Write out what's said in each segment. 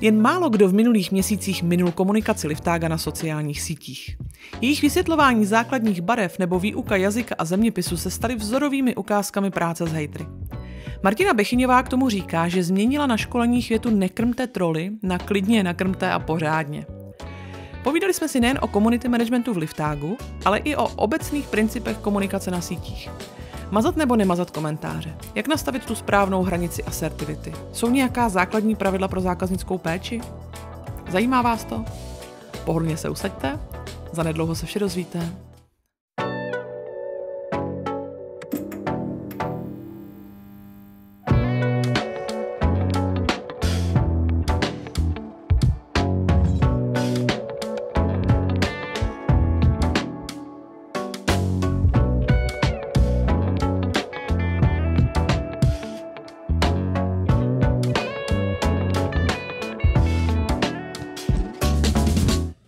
Jen málo kdo v minulých měsících minul komunikaci Liftága na sociálních sítích. Jejich vysvětlování základních barev nebo výuka jazyka a zeměpisu se staly vzorovými ukázkami práce s hejtry. Martina Bechyněvá k tomu říká, že změnila na školení větu nekrmte troly na klidně nakrmte a pořádně. Povídali jsme si nejen o komunity managementu v Liftágu, ale i o obecných principech komunikace na sítích. Mazat nebo nemazat komentáře? Jak nastavit tu správnou hranici asertivity? Jsou nějaká základní pravidla pro zákaznickou péči? Zajímá vás to? Pohodlně se usaďte, zanedlouho se vše dozvíte.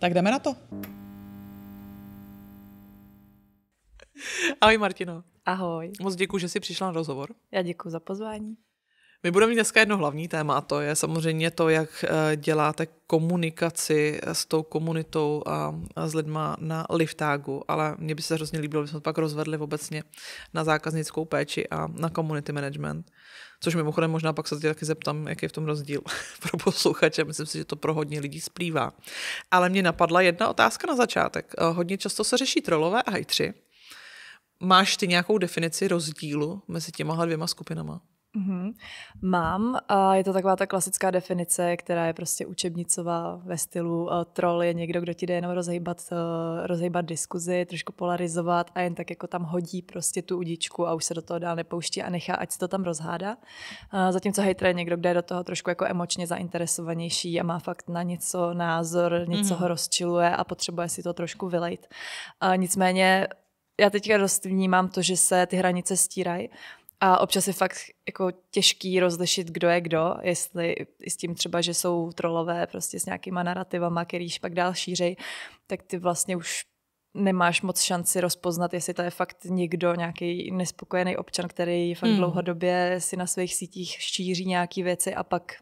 Tak jdeme na to. Ahoj Martino. Ahoj. Moc děkuji, že jsi přišla na rozhovor. Já děkuji za pozvání. My budeme mít dneska jedno hlavní téma a to je samozřejmě to, jak eh, děláte komunikaci eh, s tou komunitou a s lidma na liftágu, ale mně by se hrozně líbilo, kdybychom pak rozvedli obecně na zákaznickou péči a na community management. Což mimochodem možná pak se tě taky zeptám, jaký je v tom rozdíl pro posluchače. Myslím si, že to pro hodně lidí splývá. Ale mě napadla jedna otázka na začátek. Eh, hodně často se řeší trolové a hajtři. Máš ty nějakou definici rozdílu mezi těma dvěma skupinama? Mm-hmm. Mám a je to taková ta klasická definice, která je prostě učebnicová ve stylu uh, troll je někdo, kdo ti jde jenom rozhýbat, uh, eh, rozhýbat diskuzi, trošku polarizovat a jen tak jako tam hodí prostě tu udičku a už se do toho dál nepouští a nechá, ať se to tam rozhádá. Uh, zatímco hejtr je někdo, kdo je do toho trošku jako emočně zainteresovanější a má fakt na něco názor, něco mm-hmm. ho rozčiluje a potřebuje si to trošku vylejt. Uh, nicméně já teďka dost vnímám to, že se ty hranice stírají a občas je fakt jako těžký rozlišit, kdo je kdo, jestli s tím třeba, že jsou trolové prostě s nějakýma narrativama, který pak dál šířej, tak ty vlastně už nemáš moc šanci rozpoznat, jestli to je fakt někdo, nějaký nespokojený občan, který fakt hmm. dlouhodobě si na svých sítích šíří nějaké věci a pak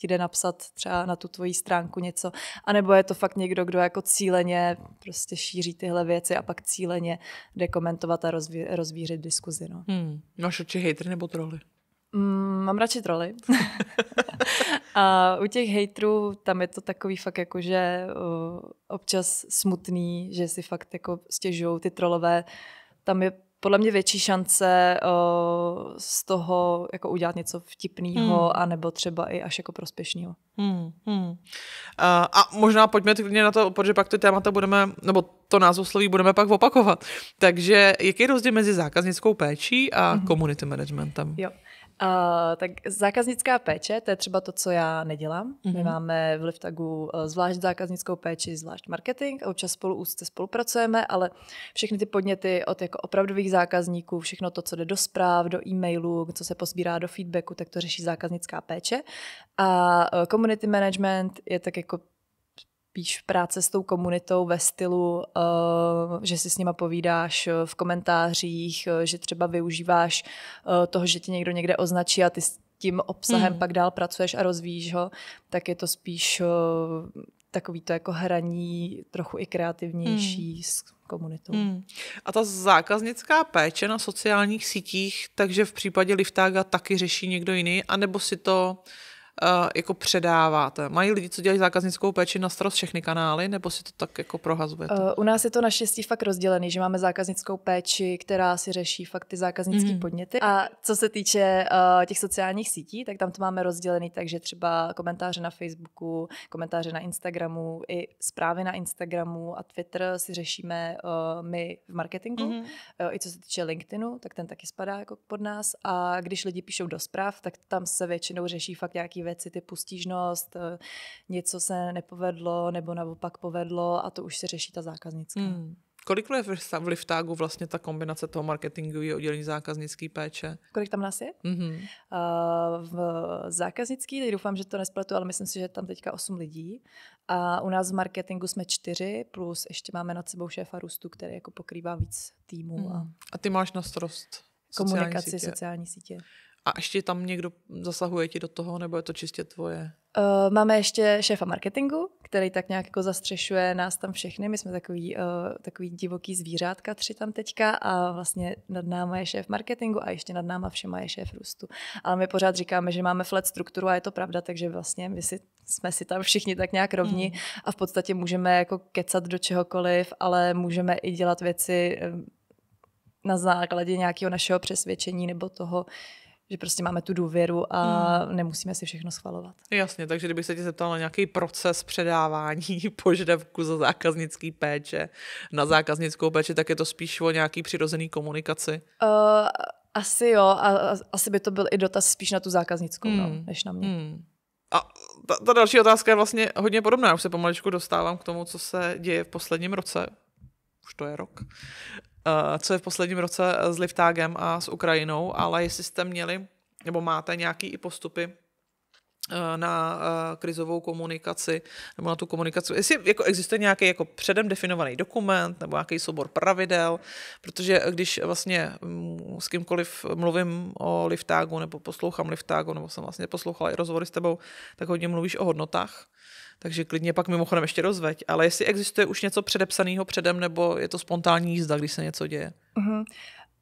ti jde napsat třeba na tu tvoji stránku něco, anebo je to fakt někdo, kdo jako cíleně prostě šíří tyhle věci a pak cíleně jde komentovat a rozví, rozvířit diskuzi. No. Hmm. Máš radši hejtry nebo troly? Mm, mám radši troly. a u těch hejtrů tam je to takový fakt jako, že občas smutný, že si fakt jako stěžují ty trolové. Tam je podle mě větší šance uh, z toho jako udělat něco vtipného hmm. nebo třeba i až jako prospěšného. Hmm. Hmm. Uh, a možná pojďme klidně na to, protože pak ty témata budeme, nebo to názvosloví budeme pak opakovat. Takže jaký je rozdíl mezi zákaznickou péčí a hmm. community managementem? Jo. Uh, tak zákaznická péče, to je třeba to, co já nedělám. Mm-hmm. My mhm. máme v Liftagu eh, zvlášť zákaznickou péči, zvlášť marketing a občas spolu úzce spolupracujeme, ale všechny ty podněty od jako opravdových zákazníků, všechno to, co jde do zpráv, do e mailů co se posbírá do feedbacku, tak to řeší zákaznická péče. A eh, community management je tak jako spíš práce s tou komunitou ve stylu, eh, že si s nima povídáš eh, v komentářích, eh, že třeba využíváš toho, že ti někdo někde označí a ty s tím obsahem hmm. pak dál pracuješ a rozvíjíš ho, tak je to spíš takový to jako hraní trochu i kreativnější hmm. s komunitou. Hmm. A ta zákaznická péče na sociálních sítích, takže v případě Liftága taky řeší někdo jiný, anebo si to Eh, jako předáváte? Mají lidi, co dělají zákaznickou péči na starost všechny kanály, nebo si to tak jako prohazujete? Uh, u nás je to naštěstí fakt rozdělený, že máme zákaznickou péči, která si řeší fakt ty zákaznické mm podněty. A co se týče uh, těch sociálních sítí, tak tam to máme rozdělený, takže třeba komentáře na Facebooku, komentáře na Instagramu, i zprávy na Instagramu a Twitter si řešíme uh, my v marketingu. mm Uh, I co se týče LinkedInu, tak ten taky spadá jako pod nás. A když lidi píšou do zpráv, tak tam se většinou řeší fakt nějaký věci typu stížnost, eh, něco se nepovedlo nebo naopak povedlo a to už se řeší ta zákaznická. Hmm. Kolik je v Liftágu vlastně ta kombinace toho marketingového oddělení zákaznické péče? Kolik tam nás je? Mm-hmm. Uh, v zákaznický, teď doufám, že to nespletu, ale myslím si, že je tam teďka 8 lidí. A u nás v marketingu jsme čtyři, plus ještě máme nad sebou šéfa růstu, který jako pokrývá víc týmů. Mm. A... a ty máš na starost komunikaci, sítě. sociální sítě. A ještě tam někdo zasahuje ti do toho, nebo je to čistě tvoje? Uh, máme ještě šéfa marketingu, který tak nějak jako zastřešuje nás tam všechny. My jsme takový, uh, takový divoký zvířátka tři tam teďka a vlastně nad náma je šéf marketingu a ještě nad náma všema je šéf růstu. Ale my pořád říkáme, že máme flat strukturu a je to pravda, takže vlastně my si, jsme si tam všichni tak nějak rovní mm. a v podstatě můžeme jako kecat do čehokoliv, ale můžeme i dělat věci eh, na základě nějakého našeho přesvědčení nebo toho, uh, že prostě máme tu důvěru a hmm. nemusíme si všechno schvalovat. Jasně, takže kdybych se tě zeptala na nějaký proces předávání požadavku za zákaznický péče na zákaznickou péči, tak je to spíš o nějaký přirozený komunikaci? Uh, asi jo, a, asi by to byl i dotaz spíš na tu zákaznickou, no, hmm. no, než na mě. Hmm. A ta, ta další otázka je vlastně hodně podobná. Už se pomaličku dostávám k tomu, co se děje v posledním roce. Už to je rok. Eh, co je v posledním roce eh, s Liftágem a s Ukrajinou, ale jestli jste měli nebo máte nějaké i postupy eh, na krizovou komunikaci nebo na tu komunikaci. Jestli jako existuje nějaký jako předem definovaný dokument nebo nějaký soubor pravidel, protože když vlastně mm, s kýmkoliv mluvím o liftágu nebo poslouchám liftágu nebo jsem vlastně poslouchala i rozhovory s tebou, tak hodně mluvíš o hodnotách takže klidně pak mimochodem ještě rozveď. Ale jestli existuje už něco předepsaného předem, nebo je to spontánní jízda, když se něco děje? Uh-huh.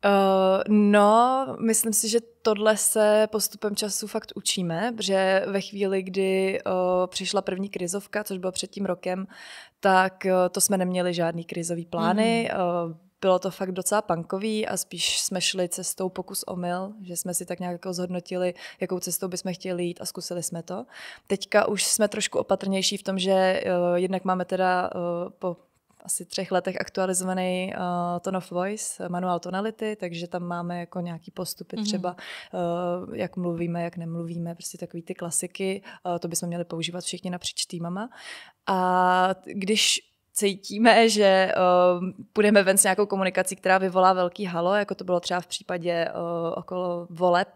Uh, no, myslím si, že tohle se postupem času fakt učíme, že ve chvíli, kdy uh, přišla první krizovka, což bylo před tím rokem, tak uh, to jsme neměli žádný krizový plány. Mm. Uh, bylo to fakt docela pankový a spíš jsme šli cestou pokus omyl, že jsme si tak nějak jako zhodnotili, jakou cestou bychom chtěli jít a zkusili jsme to. Teďka už jsme trošku opatrnější v tom, že uh, jednak máme teda uh, po asi třech letech aktualizovaný uh, Tone of Voice, manuál tonality, takže tam máme jako nějaký postupy mm-hmm. třeba, uh, jak mluvíme, jak nemluvíme, prostě takový ty klasiky, uh, to bychom měli používat všichni napříč týmama. A když cítíme, že uh, půjdeme ven s nějakou komunikací, která vyvolá velký halo, jako to bylo třeba v případě uh, okolo voleb,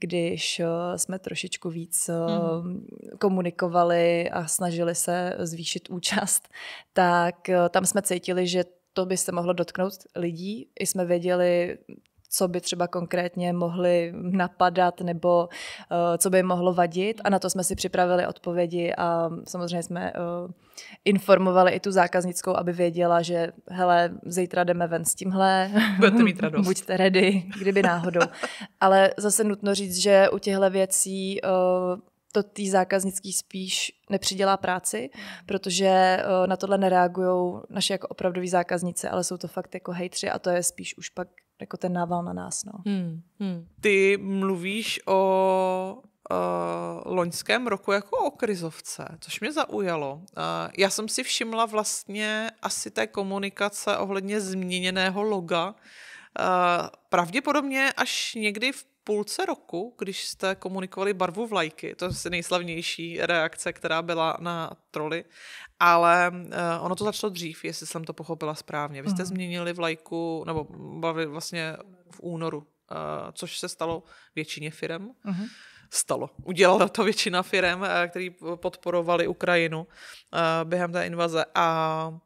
když uh, jsme trošičku víc uh, mm. komunikovali a snažili se zvýšit účast, tak uh, tam jsme cítili, že to by se mohlo dotknout lidí. I jsme věděli, co by třeba konkrétně mohli napadat nebo eh, co by mohlo vadit. A na to jsme si připravili odpovědi a samozřejmě jsme eh, informovali i tu zákaznickou, aby věděla, že hele, zítra jdeme ven s tímhle. Budete mít radost. Buďte ready, kdyby náhodou. Ale zase nutno říct, že u těchto věcí eh, to tý zákaznický spíš nepřidělá práci, protože na tohle nereagují naše jako opravdoví zákazníci, ale jsou to fakt jako hejtři a to je spíš už pak jako ten nával na nás. No. Hmm, hmm. Ty mluvíš o o loňském roku jako o krizovce, což mě zaujalo. já jsem si všimla vlastně asi té komunikace ohledně změněného loga. Uh, pravděpodobně až někdy v půlce roku, když jste komunikovali barvu vlajky, to je nejslavnější reakce, která byla na troly, ale uh, ono to začalo dřív, jestli jsem to pochopila správně. Vy jste mm. změnili vlajku, nebo bavili vlastně v únoru, uh, což se stalo většině firem. Mm-hmm stalo. Udělala to většina firm, eh, který podporovali Ukrajinu během té invaze a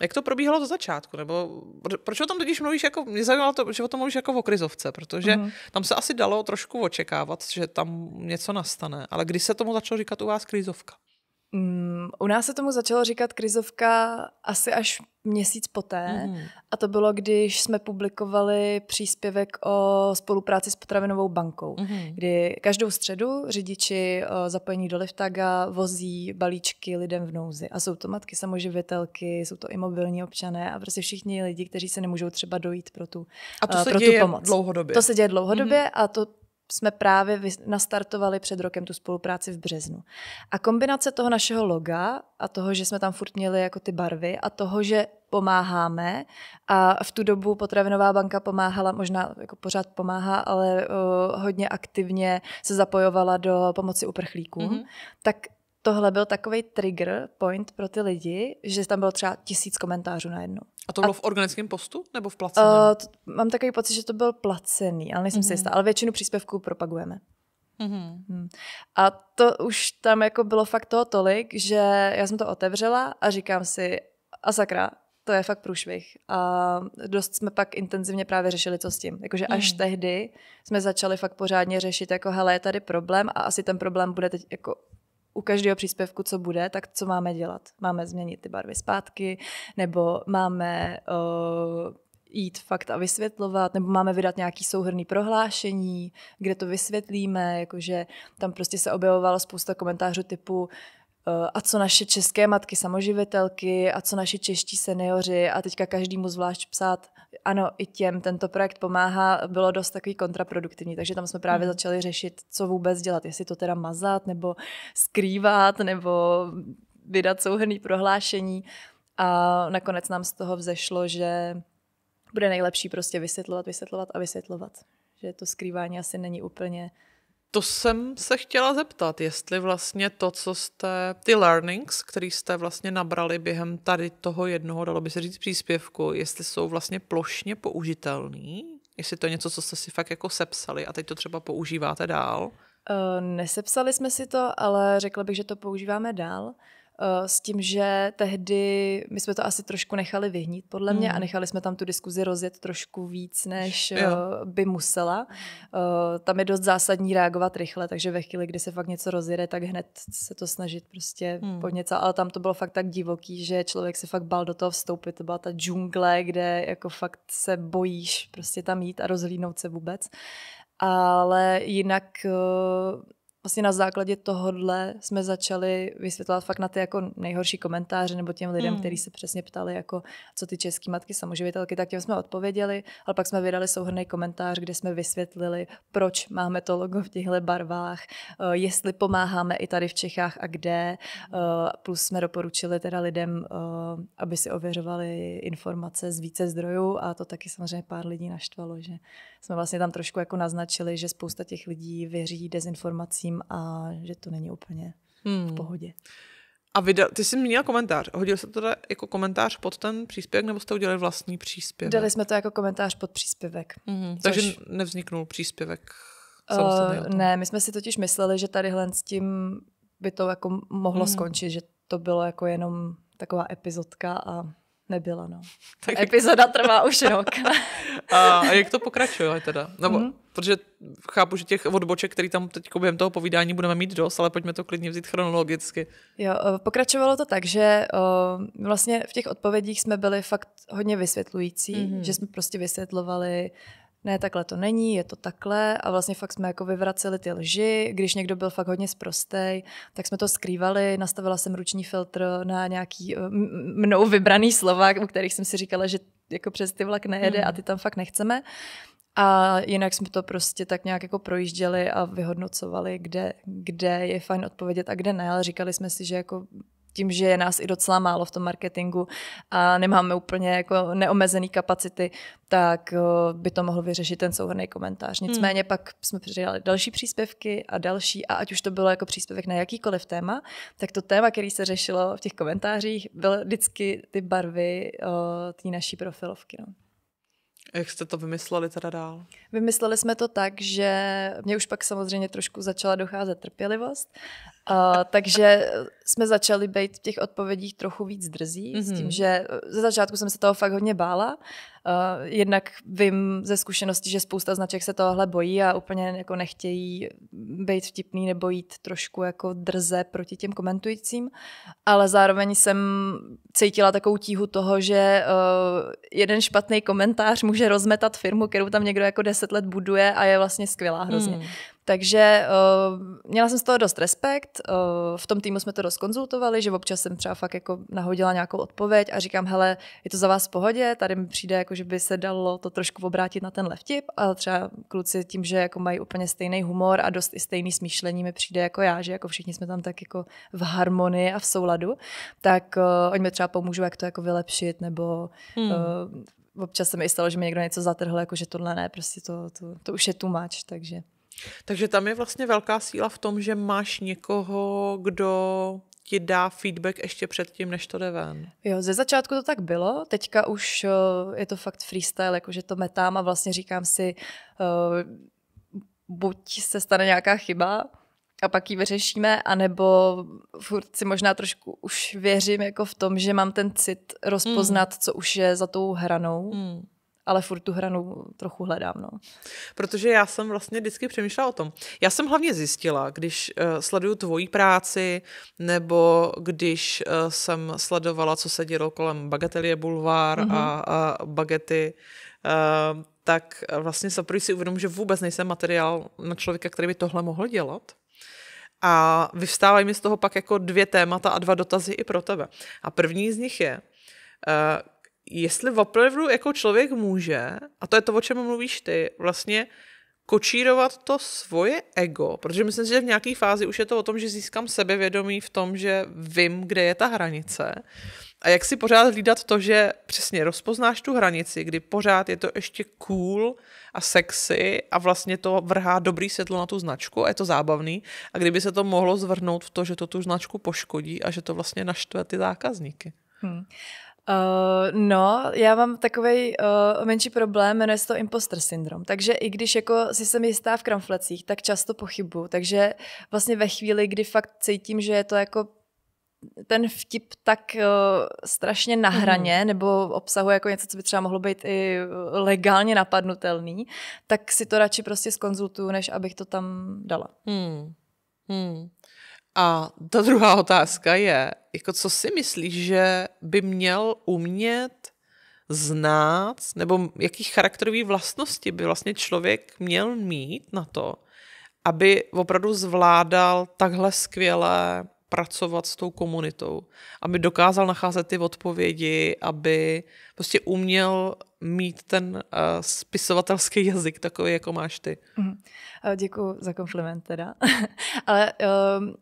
jak to probíhalo za začátku? Nebo proč o tom totiž mluvíš jako, mě zajímalo to, že o tom mluvíš jako o krizovce, protože uh-huh. tam se asi dalo trošku očekávat, že tam něco nastane, ale kdy se tomu začalo říkat u vás krizovka? Mm, u nás se tomu začalo říkat krizovka asi až měsíc poté. Mm. A to bylo, když jsme publikovali příspěvek o spolupráci s Potravinovou bankou, mm. kdy každou středu řidiči eh, zapojení do Liftaga vozí balíčky lidem v nouzi. A jsou to matky samoživitelky, jsou to i mobilní občané a prostě všichni lidi, kteří se nemůžou třeba dojít pro tu, a to eh, se pro děje tu pomoc. Dlouhodobě. To se děje dlouhodobě mm. a to jsme právě nastartovali před rokem tu spolupráci v březnu. A kombinace toho našeho loga a toho, že jsme tam furt měli jako ty barvy a toho, že pomáháme a v tu dobu Potravinová banka pomáhala, možná jako pořád pomáhá, ale uh, hodně aktivně se zapojovala do pomoci uprchlíkům, mm-hmm. tak tohle byl takový trigger point pro ty lidi, že tam bylo třeba tisíc komentářů najednou. A to bylo a, v organickém postu nebo v placeném? Uh, eh, to, mám takový pocit, že to byl placený, ale nejsem mm-hmm. si mhm. jistá. Ale většinu příspěvků propagujeme. Mm-hmm. A to už tam jako bylo fakt toho tolik, že já jsem to otevřela a říkám si, a sakra, to je fakt průšvih. A dost jsme pak intenzivně právě řešili, co s tím. Jakože až mm. tehdy jsme začali fakt pořádně řešit, jako hele, je tady problém a asi ten problém bude teď jako u každého příspěvku, co bude, tak co máme dělat? Máme změnit ty barvy zpátky, nebo máme uh, jít fakt a vysvětlovat, nebo máme vydat nějaký souhrný prohlášení, kde to vysvětlíme, jakože tam prostě se objevovalo spousta komentářů typu Eh, a co naše české matky samoživitelky a co naši čeští seniori a teďka každému zvlášť psát, ano, i těm tento projekt pomáhá, bylo dost takový kontraproduktivní, takže tam jsme právě hmm. začali řešit, co vůbec dělat, jestli to teda mazat nebo skrývat nebo vydat souhrný prohlášení a nakonec nám z toho vzešlo, že bude nejlepší prostě vysvětlovat, vysvětlovat a vysvětlovat, že to skrývání asi není úplně to jsem se chtěla zeptat, jestli vlastně to, co jste, ty learnings, který jste vlastně nabrali během tady toho jednoho, dalo by se říct, příspěvku, jestli jsou vlastně plošně použitelný, jestli to je něco, co jste si fakt jako sepsali a teď to třeba používáte dál. Eh, nesepsali jsme si to, ale řekla bych, že to používáme dál. Eh, s tím, že tehdy my jsme to asi trošku nechali vyhnít, podle mě, mm. a hmm. nechali jsme tam tu diskuzi rozjet trošku víc, než jo. Eh, by musela. Eh, tam je dost zásadní reagovat rychle, takže ve chvíli, kdy se fakt něco rozjede, tak hned se to snažit prostě mm. něco. Ale tam to bylo fakt tak divoký, že člověk se fakt bál do toho vstoupit. To byla ta džungle, kde jako fakt se bojíš prostě tam jít a rozhlídnout se vůbec. Ale jinak vlastně na základě tohohle jsme začali vysvětlovat fakt na ty jako nejhorší komentáře nebo těm lidem, mm. kteří se přesně ptali, jako co ty české matky samoživitelky, tak těm jsme odpověděli, ale pak jsme vydali souhrný komentář, kde jsme vysvětlili, proč máme to logo v těchto barvách, eh, jestli pomáháme i tady v Čechách a kde, eh, plus jsme doporučili teda lidem, eh, aby si ověřovali informace z více zdrojů a to taky samozřejmě pár lidí naštvalo, že jsme vlastně tam trošku jako naznačili, že spousta těch lidí věří dezinformacím a že to není úplně hmm. v pohodě. A vy, ty jsi měl komentář. Hodil se to teda jako komentář pod ten příspěvek, nebo jste udělali vlastní příspěvek? Dali jsme to jako komentář pod příspěvek. Mm-hmm. Což... Takže nevzniknul příspěvek uh, Ne, my jsme si totiž mysleli, že tadyhle s tím by to jako mohlo mm-hmm. skončit, že to bylo jako jenom taková epizodka a Nebyla, no. Tak Epizoda trvá už rok. a, a jak to pokračuje teda? Nebo, mm-hmm. Protože chápu, že těch odboček, který tam teď během toho povídání budeme mít dost, ale pojďme to klidně vzít chronologicky. Jo, eh, pokračovalo to tak, že o, eh, vlastně v těch odpovědích jsme byli fakt hodně vysvětlující, mm-hmm. že jsme prostě vysvětlovali, ne, takhle to není, je to takhle a vlastně fakt jsme jako vyvraceli ty lži. Když někdo byl fakt hodně sprostej, tak jsme to skrývali, nastavila jsem ruční filtr na nějaký eh, mnou vybraný slova, u kterých jsem si říkala, že jako přes ty vlak nejede a hmm. ty tam fakt nechceme. A jinak jsme to prostě tak nějak jako projížděli a vyhodnocovali, kde, kde je fajn odpovědět a kde ne, ale říkali jsme si, že jako tím, že je nás i docela málo v tom marketingu a nemáme úplně jako neomezený kapacity, tak eh, by to mohl vyřešit ten souhrný komentář. Hmm. Nicméně hmm. pak jsme přidali další příspěvky a další a ať už to bylo jako příspěvek na jakýkoliv téma, tak to téma, který se řešilo v těch komentářích, byly vždycky ty barvy eh, té naší profilovky. No. Jak jste to vymysleli teda dál? Vymysleli jsme to tak, že mě už pak samozřejmě trošku začala docházet trpělivost Uh, takže jsme začali být v těch odpovědích trochu víc drzí, mm-hmm. s tím, mhm. že ze začátku jsem se toho fakt hodně bála. Uh, jednak vím ze zkušenosti, že spousta značek se tohle bojí a úplně jako nechtějí být vtipný nebo jít trošku jako drze proti těm komentujícím, ale zároveň jsem cítila takovou tíhu toho, že uh, jeden špatný komentář může rozmetat firmu, kterou tam někdo jako deset let buduje a je vlastně skvělá hrozně. Mm. Takže uh, měla jsem z toho dost respekt, uh, v tom týmu jsme to dost konzultovali, že občas jsem třeba fakt jako nahodila nějakou odpověď a říkám, hele, je to za vás v pohodě, tady mi přijde, jako, že by se dalo to trošku obrátit na ten levtip, a třeba kluci tím, že jako mají úplně stejný humor a dost i stejný smýšlení mi přijde jako já, že jako všichni jsme tam tak jako v harmonii a v souladu, tak uh, oni mi třeba pomůžou, jak to jako vylepšit, nebo hmm. uh, občas se mi i stalo, že mi někdo něco zatrhl, jako že tohle ne, prostě to, to, to už je tumač, takže... Takže tam je vlastně velká síla v tom, že máš někoho, kdo ti dá feedback ještě předtím, než to jde ven. Jo, ze začátku to tak bylo, teďka už eh, je to fakt freestyle, jakože to metám a vlastně říkám si, eh, buď se stane nějaká chyba, a pak ji vyřešíme, anebo furt si možná trošku už věřím jako v tom, že mám ten cit rozpoznat, mm. co už je za tou hranou. Mm ale furt tu hranu trochu hledám. No. Protože já jsem vlastně vždycky přemýšlela o tom. Já jsem hlavně zjistila, když uh, sleduju tvoji práci, nebo když uh, jsem sledovala, co se dělo kolem Bagatelie Bulvár mm-hmm. a, a Bagety, uh, eh, tak vlastně se si uvědomuji, že vůbec nejsem materiál na člověka, který by tohle mohl dělat. A vyvstávají mi z toho pak jako dvě témata a dva dotazy i pro tebe. A první z nich je, uh, jestli opravdu jako člověk může, a to je to, o čem mluvíš ty, vlastně kočírovat to svoje ego, protože myslím si, že v nějaké fázi už je to o tom, že získám sebevědomí v tom, že vím, kde je ta hranice a jak si pořád hlídat to, že přesně rozpoznáš tu hranici, kdy pořád je to ještě cool a sexy a vlastně to vrhá dobrý světlo na tu značku a je to zábavný a kdyby se to mohlo zvrhnout v to, že to tu značku poškodí a že to vlastně naštve ty zákazníky. Hmm. Uh, no, já mám takový uh, eh, menší problém, jmenuje se to imposter syndrom. Takže i když jako si jsem jistá v kramflecích, tak často pochybu. Takže vlastně ve chvíli, kdy fakt cítím, že je to jako ten vtip tak uh, strašně na mhm. hraně, mm. nebo obsahuje jako něco, co by třeba mohlo být i legálně napadnutelný, tak si to radši prostě skonzultuju, než abych to tam dala. Mm. Mm. A ta druhá otázka je, jako co si myslíš, že by měl umět znát, nebo jaký charakterové vlastnosti by vlastně člověk měl mít na to, aby opravdu zvládal takhle skvěle pracovat s tou komunitou, aby dokázal nacházet ty odpovědi, aby prostě uměl mít ten uh, spisovatelský jazyk takový, jako máš ty. Mm. Děkuji za kompliment teda. Ale um,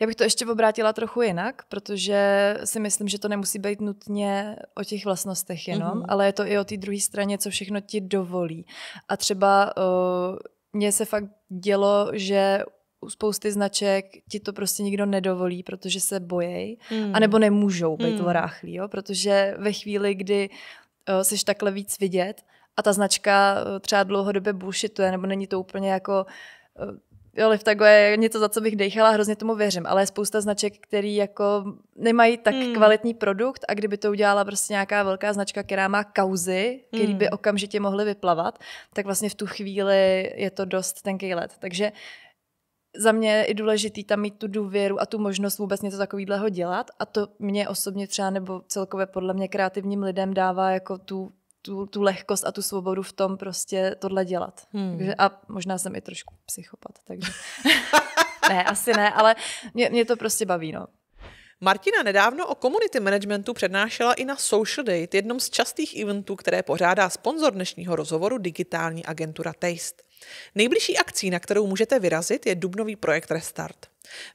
já bych to ještě obrátila trochu jinak, protože si myslím, že to nemusí být nutně o těch vlastnostech jenom, mm-hmm. ale je to i o té druhé straně, co všechno ti dovolí. A třeba uh, mně se fakt dělo, že u spousty značek ti to prostě nikdo nedovolí, protože se bojejí, mm. anebo nemůžou být mm. voráchlí, jo? protože ve chvíli, kdy uh, seš takhle víc vidět a ta značka uh, třeba dlouhodobě bullshituje, nebo není to úplně jako uh, Liftago je něco, za co bych dejchala, hrozně tomu věřím, ale je spousta značek, který jako nemají tak mm. kvalitní produkt a kdyby to udělala prostě nějaká velká značka, která má kauzy, mm. by hmm. okamžitě mohly vyplavat, tak vlastně v tu chvíli je to dost tenký let. Takže za mě je i důležitý tam mít tu důvěru a tu možnost vůbec něco takového dělat a to mě osobně třeba nebo celkově podle mě kreativním lidem dává jako tu tu, tu lehkost a tu svobodu v tom prostě tohle dělat. Hmm. Takže, a možná jsem i trošku psychopat, takže... ne, asi ne, ale mě, mě to prostě baví, no. Martina nedávno o community managementu přednášela i na Social Date, jednom z častých eventů, které pořádá sponzor dnešního rozhovoru digitální agentura Taste. Nejbližší akcí, na kterou můžete vyrazit, je dubnový projekt Restart.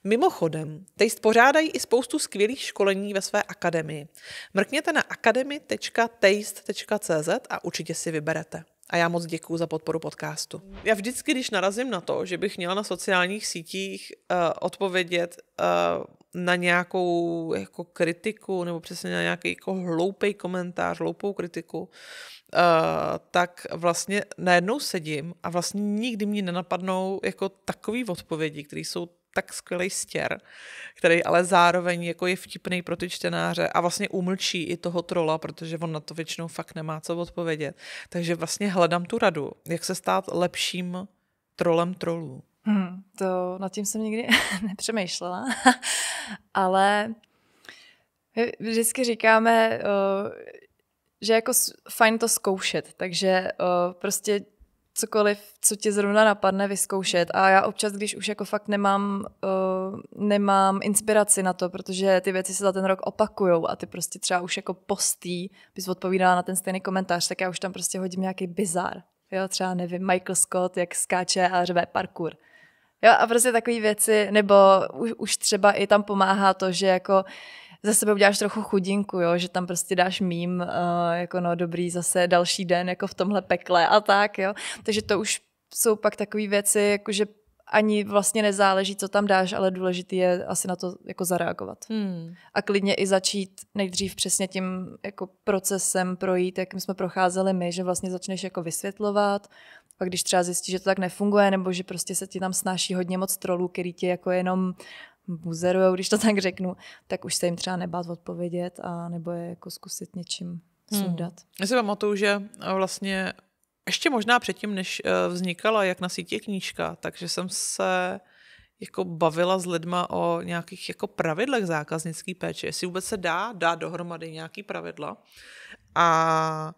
Mimochodem, Taste pořádají i spoustu skvělých školení ve své akademii. Mrkněte na academy.taste.cz a určitě si vyberete. A já moc děkuji za podporu podcastu. Já vždycky, když narazím na to, že bych měla na sociálních sítích uh, odpovědět uh, na nějakou jako kritiku nebo přesně na nějaký jako hloupý komentář, hloupou kritiku, Eh, tak vlastně najednou sedím a vlastně nikdy mě nenapadnou jako takový odpovědi, které jsou tak skvělý stěr, který ale zároveň jako je vtipný pro ty čtenáře a vlastně umlčí i toho trola, protože on na to většinou fakt nemá co odpovědět. Takže vlastně hledám tu radu, jak se stát lepším trolem trolů. Hmm, to nad tím jsem nikdy nepřemýšlela, ale my vždycky říkáme, eh, že jako fajn to zkoušet, takže uh, prostě cokoliv, co tě zrovna napadne, vyzkoušet. A já občas, když už jako fakt nemám, uh, nemám inspiraci na to, protože ty věci se za ten rok opakujou a ty prostě třeba už jako postý bys odpovídala na ten stejný komentář, tak já už tam prostě hodím nějaký bizar. Jo, třeba nevím, Michael Scott, jak skáče a řve parkour. Jo, a prostě takové věci, nebo už, už třeba i tam pomáhá to, že jako za sebe uděláš trochu chudinku, jo, že tam prostě dáš mím, uh, jako no dobrý zase další den, jako v tomhle pekle a tak, jo. Takže to už jsou pak takové věci, jakože ani vlastně nezáleží, co tam dáš, ale důležité je asi na to jako zareagovat. Hmm. A klidně i začít nejdřív přesně tím jako procesem projít, jakým jsme procházeli my, že vlastně začneš jako vysvětlovat, pak když třeba zjistíš, že to tak nefunguje, nebo že prostě se ti tam snáší hodně moc trolů, který ti jako jenom buzerujou, když to tak řeknu, tak už se jim třeba nebát odpovědět a nebo je jako zkusit něčím hmm. sundat. Hmm. Já si pamatuju, že eh, vlastně ještě možná předtím, než eh, vznikala jak na sítě knížka, takže jsem se jako bavila s lidma o nějakých jako pravidlech zákaznické péče, jestli vůbec se dá dát dohromady nějaký pravidla. A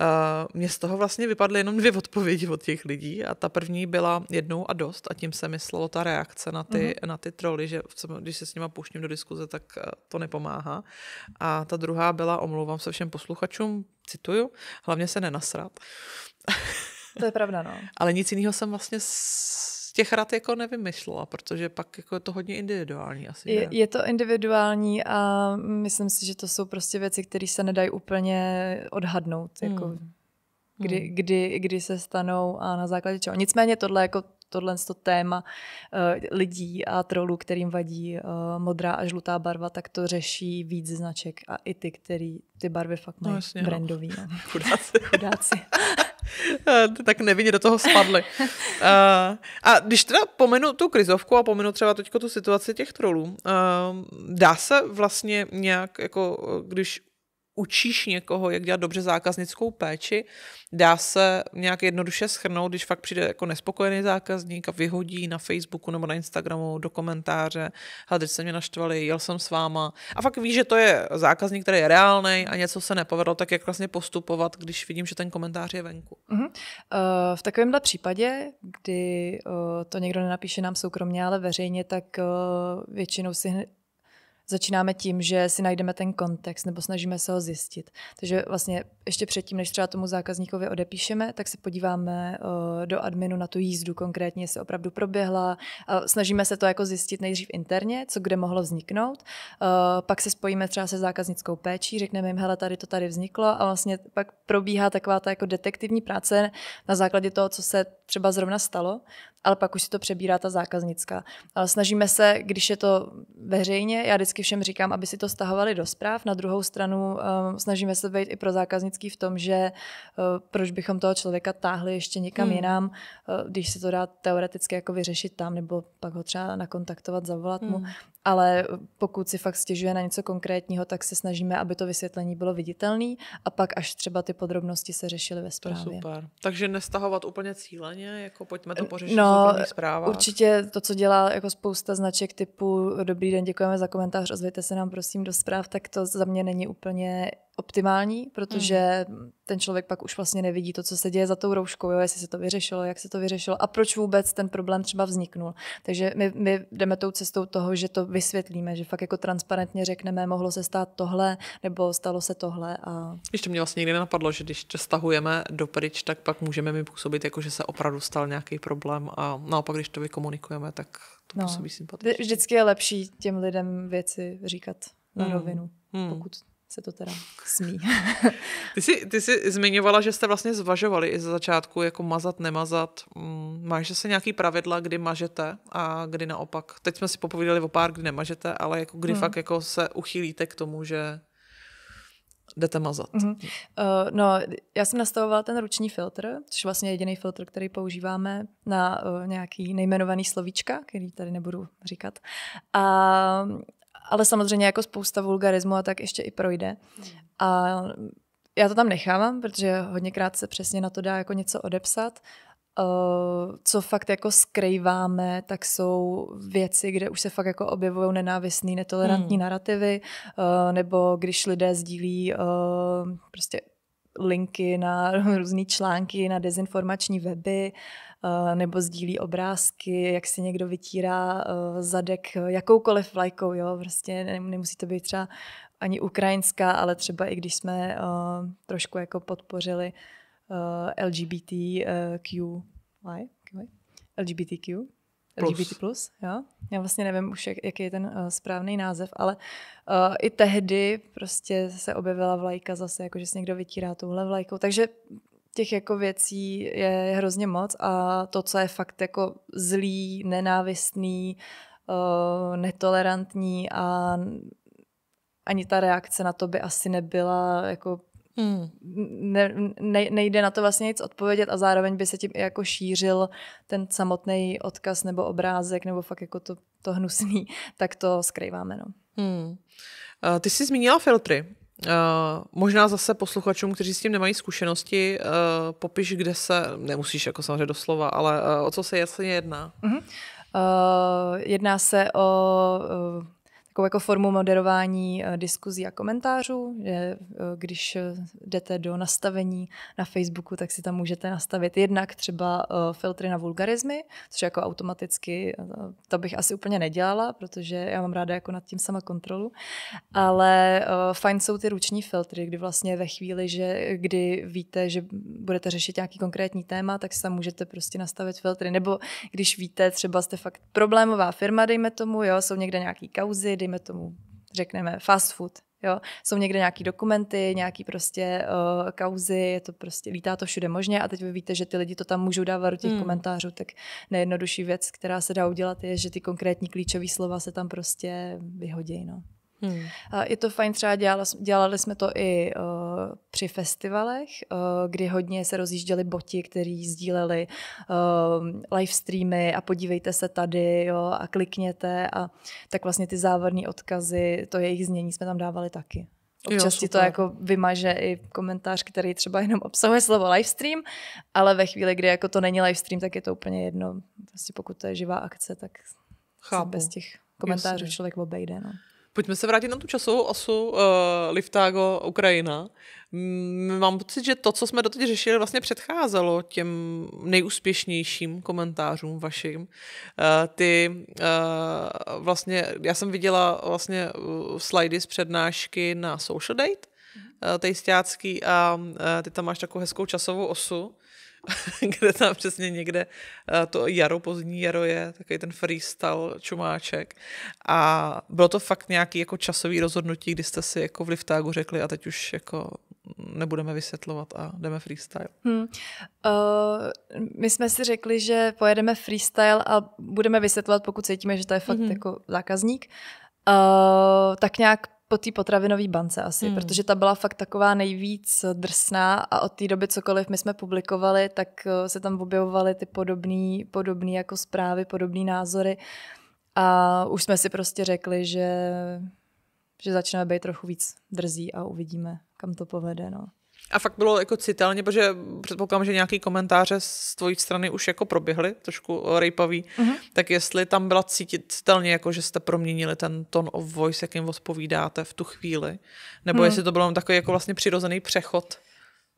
Uh, eh, mě z toho vlastně vypadly jenom dvě odpovědi od těch lidí a ta první byla jednou a dost a tím se myslelo ta reakce na ty, uh-huh. na ty troly, že když se s nima pouštím do diskuze, tak eh, to nepomáhá. A ta druhá byla, omlouvám se všem posluchačům, cituju, hlavně se nenasrat. To je pravda, no. Ale nic jiného jsem vlastně s těch rad jako nevymyslela, protože pak jako je to hodně individuální asi. Je, je to individuální a myslím si, že to jsou prostě věci, které se nedají úplně odhadnout. Jako. Hmm kdy, hmm. kdy, kdy se stanou a na základě čeho. Nicméně tohle jako tohle to téma eh, lidí a trolů, kterým vadí eh, modrá a žlutá barva, tak to řeší víc značek a i ty, který ty barvy fakt no mají no, jasně, brandový. No. Chudáci. Chudáci. Eh, tak nevinně do toho spadli. A, a když teda pomenu tu krizovku a pomenu třeba teďko tu situaci těch trolů, dá se vlastně nějak, jako když učíš někoho, jak dělat dobře zákaznickou péči, dá se nějak jednoduše schrnout, když fakt přijde jako nespokojený zákazník a vyhodí na Facebooku nebo na Instagramu do komentáře, hele, teď se mě naštvali, jel jsem s váma. A fakt ví, že to je zákazník, který je reálný a něco se nepovedlo, tak jak vlastně postupovat, když vidím, že ten komentář je venku. Uh-huh. Uh, v takovémhle případě, kdy uh, to někdo nenapíše nám soukromně, ale veřejně, tak uh, většinou si začínáme tím, že si najdeme ten kontext nebo snažíme se ho zjistit. Takže vlastně ještě předtím, než třeba tomu zákazníkovi odepíšeme, tak se podíváme eh, do adminu na tu jízdu konkrétně, jestli opravdu proběhla. Snažíme se to jako zjistit nejdřív interně, co kde mohlo vzniknout. Eh, pak se spojíme třeba se zákaznickou péčí, řekneme jim, hele, tady to tady vzniklo a vlastně pak probíhá taková ta jako detektivní práce na základě toho, co se třeba zrovna stalo ale pak už si to přebírá ta zákaznická. Snažíme se, když je to veřejně, já vždycky všem říkám, aby si to stahovali do zpráv, na druhou stranu eh, snažíme se být i pro zákaznický v tom, že eh, proč bychom toho člověka táhli ještě někam hmm. jinam, eh, když se to dá teoreticky jako vyřešit tam, nebo pak ho třeba nakontaktovat, zavolat hmm. mu. Ale pokud si fakt stěžuje na něco konkrétního, tak se snažíme, aby to vysvětlení bylo viditelné a pak až třeba ty podrobnosti se řešily ve zprávě. To super. Takže nestahovat úplně cíleně, jako pojďme to pořešit. No, No, zprávách. Určitě to, co dělá jako spousta značek typu Dobrý den, děkujeme za komentář, ozvěte se nám prosím do zpráv, tak to za mě není úplně optimální, protože mm. ten člověk pak už vlastně nevidí to, co se děje za tou rouškou, jo, jestli se to vyřešilo, jak se to vyřešilo a proč vůbec ten problém třeba vzniknul. Takže my, my jdeme tou cestou toho, že to vysvětlíme, že fakt jako transparentně řekneme, mohlo se stát tohle, nebo stalo se tohle. A... Ještě mě vlastně někdy napadlo, že když to stahujeme do pryč, tak pak můžeme mi působit, jako že se opravdu stal nějaký problém a naopak, když to vykomunikujeme, tak to no. působí sympaticky. Vždycky je lepší těm lidem věci říkat na hmm. rovinu, mm. pokud se to teda smí. ty, jsi, ty jsi zmiňovala, že jste vlastně zvažovali i ze začátku, jako mazat, nemazat. Mm, máš zase nějaký pravidla, kdy mažete a kdy naopak? Teď jsme si popovídali o pár, kdy nemažete, ale jako kdy hmm. fakt jako se uchýlíte k tomu, že jdete mazat. Mm-hmm. Uh, no, já jsem nastavovala ten ruční filtr, což je vlastně jediný filtr, který používáme na uh, nějaký nejmenovaný slovíčka, který tady nebudu říkat. A ale samozřejmě jako spousta vulgarismu a tak ještě i projde. A já to tam nechávám, protože hodněkrát se přesně na to dá jako něco odepsat. Uh, co fakt jako skrýváme, tak jsou věci, kde už se fakt jako objevují nenávistné, netolerantní hmm. narrativy, uh, nebo když lidé sdílí uh, prostě linky na různé články, na dezinformační weby, Eh, nebo sdílí obrázky, jak si někdo vytírá eh, zadek jakoukoliv vlajkou, jo, prostě nemusí to být třeba ani ukrajinská, ale třeba i když jsme eh, trošku jako podpořili LGBTQ, LGBTQ, LGBT+, plus. jo? Já vlastně nevím už, jak, jaký je ten uh, správný název, ale uh, i tehdy prostě se objevila vlajka zase, jako že se někdo vytírá touhle vlajkou. Takže těch jako věcí je hrozně moc a to, co je fakt jako zlý, nenávistný, uh, netolerantní a ani ta reakce na to by asi nebyla jako Hmm. Ne, ne, nejde na to vlastně nic odpovědět a zároveň by se tím i jako šířil ten samotný odkaz nebo obrázek nebo fakt jako to, to hnusný, tak to skrýváme. No. Hmm. Uh, ty jsi zmínila filtry. Uh, možná zase posluchačům, kteří s tím nemají zkušenosti, uh, popiš, kde se, nemusíš jako samozřejmě doslova, ale uh, o co se jasně jedná. Uh-huh. Uh, jedná se o uh, takovou jako formu moderování eh, diskuzí a komentářů, že eh, když eh, jdete do nastavení na Facebooku, tak si tam můžete nastavit jednak třeba filtry na vulgarizmy, což jako automaticky, to bych asi úplně nedělala, protože já mám ráda jako nad tím sama kontrolu, ale fajn jsou ty ruční filtry, kdy vlastně ve chvíli, že kdy víte, že budete řešit nějaký konkrétní téma, tak si tam můžete prostě nastavit filtry, nebo když víte, třeba jste fakt problémová firma, dejme tomu, jo, jsou někde nějaký kauzy, dejme tomu, řekneme, fast food. Jo? Jsou někde nějaký dokumenty, nějaký prostě uh, kauzy, je to prostě, lítá to všude možně a teď vy víte, že ty lidi to tam můžou dávat do těch hmm. komentářů, tak nejjednodušší věc, která se dá udělat, je, že ty konkrétní klíčové slova se tam prostě vyhodí. No. Hmm. Je to fajn, třeba dělala, dělali jsme to i uh, při festivalech, uh, kdy hodně se rozjížděli boti, kteří sdíleli uh, live streamy a podívejte se tady jo, a klikněte a tak vlastně ty závadní odkazy, to jejich znění jsme tam dávali taky. Občas ti to jako vymaže i komentář, který třeba jenom obsahuje slovo livestream, ale ve chvíli, kdy jako to není livestream, tak je to úplně jedno. Vlastně pokud to je živá akce, tak Chápu. bez těch komentářů Jasně. člověk obejde. No. Pojďme se vrátit na tu časovou osu uh, eh, Liftágo Ukrajina. mám pocit, že to, co jsme doteď řešili, vlastně předcházelo těm nejúspěšnějším komentářům vašim. Eh, ty eh, vlastně, já jsem viděla vlastně slajdy slidy z přednášky na Social Date, uh, mhm. tejstácký a ty tam máš takovou hezkou časovou osu kde tam přesně někde eh, to jaro, pozdní jaro je, takový ten freestyle čumáček. A bylo to fakt nějaký jako časový rozhodnutí, kdy jste si jako v Liftágu řekli a teď už jako nebudeme vysvětlovat a jdeme freestyle. Hmm. Uh, my jsme si řekli, že pojedeme freestyle a budeme vysvětlovat, pokud cítíme, že to je fakt mm-hmm. jako zákazník. Uh, tak nějak po té potravinové bance asi, hmm. protože ta byla fakt taková nejvíc drsná a od té doby cokoliv my jsme publikovali, tak eh, se tam objevovaly ty podobné podobný jako zprávy, podobné názory a už jsme si prostě řekli, že, že začneme být trochu víc drzí a uvidíme, kam to povede. No. A fakt bylo jako citelně, protože předpokládám, že nějaký komentáře z tvojí strany už jako proběhly, trošku rejpavý, mm-hmm. tak jestli tam byla cítit citelně, jako že jste proměnili ten tone of voice, jakým odpovídáte v tu chvíli, nebo mm-hmm. jestli to bylo takový jako vlastně přirozený přechod.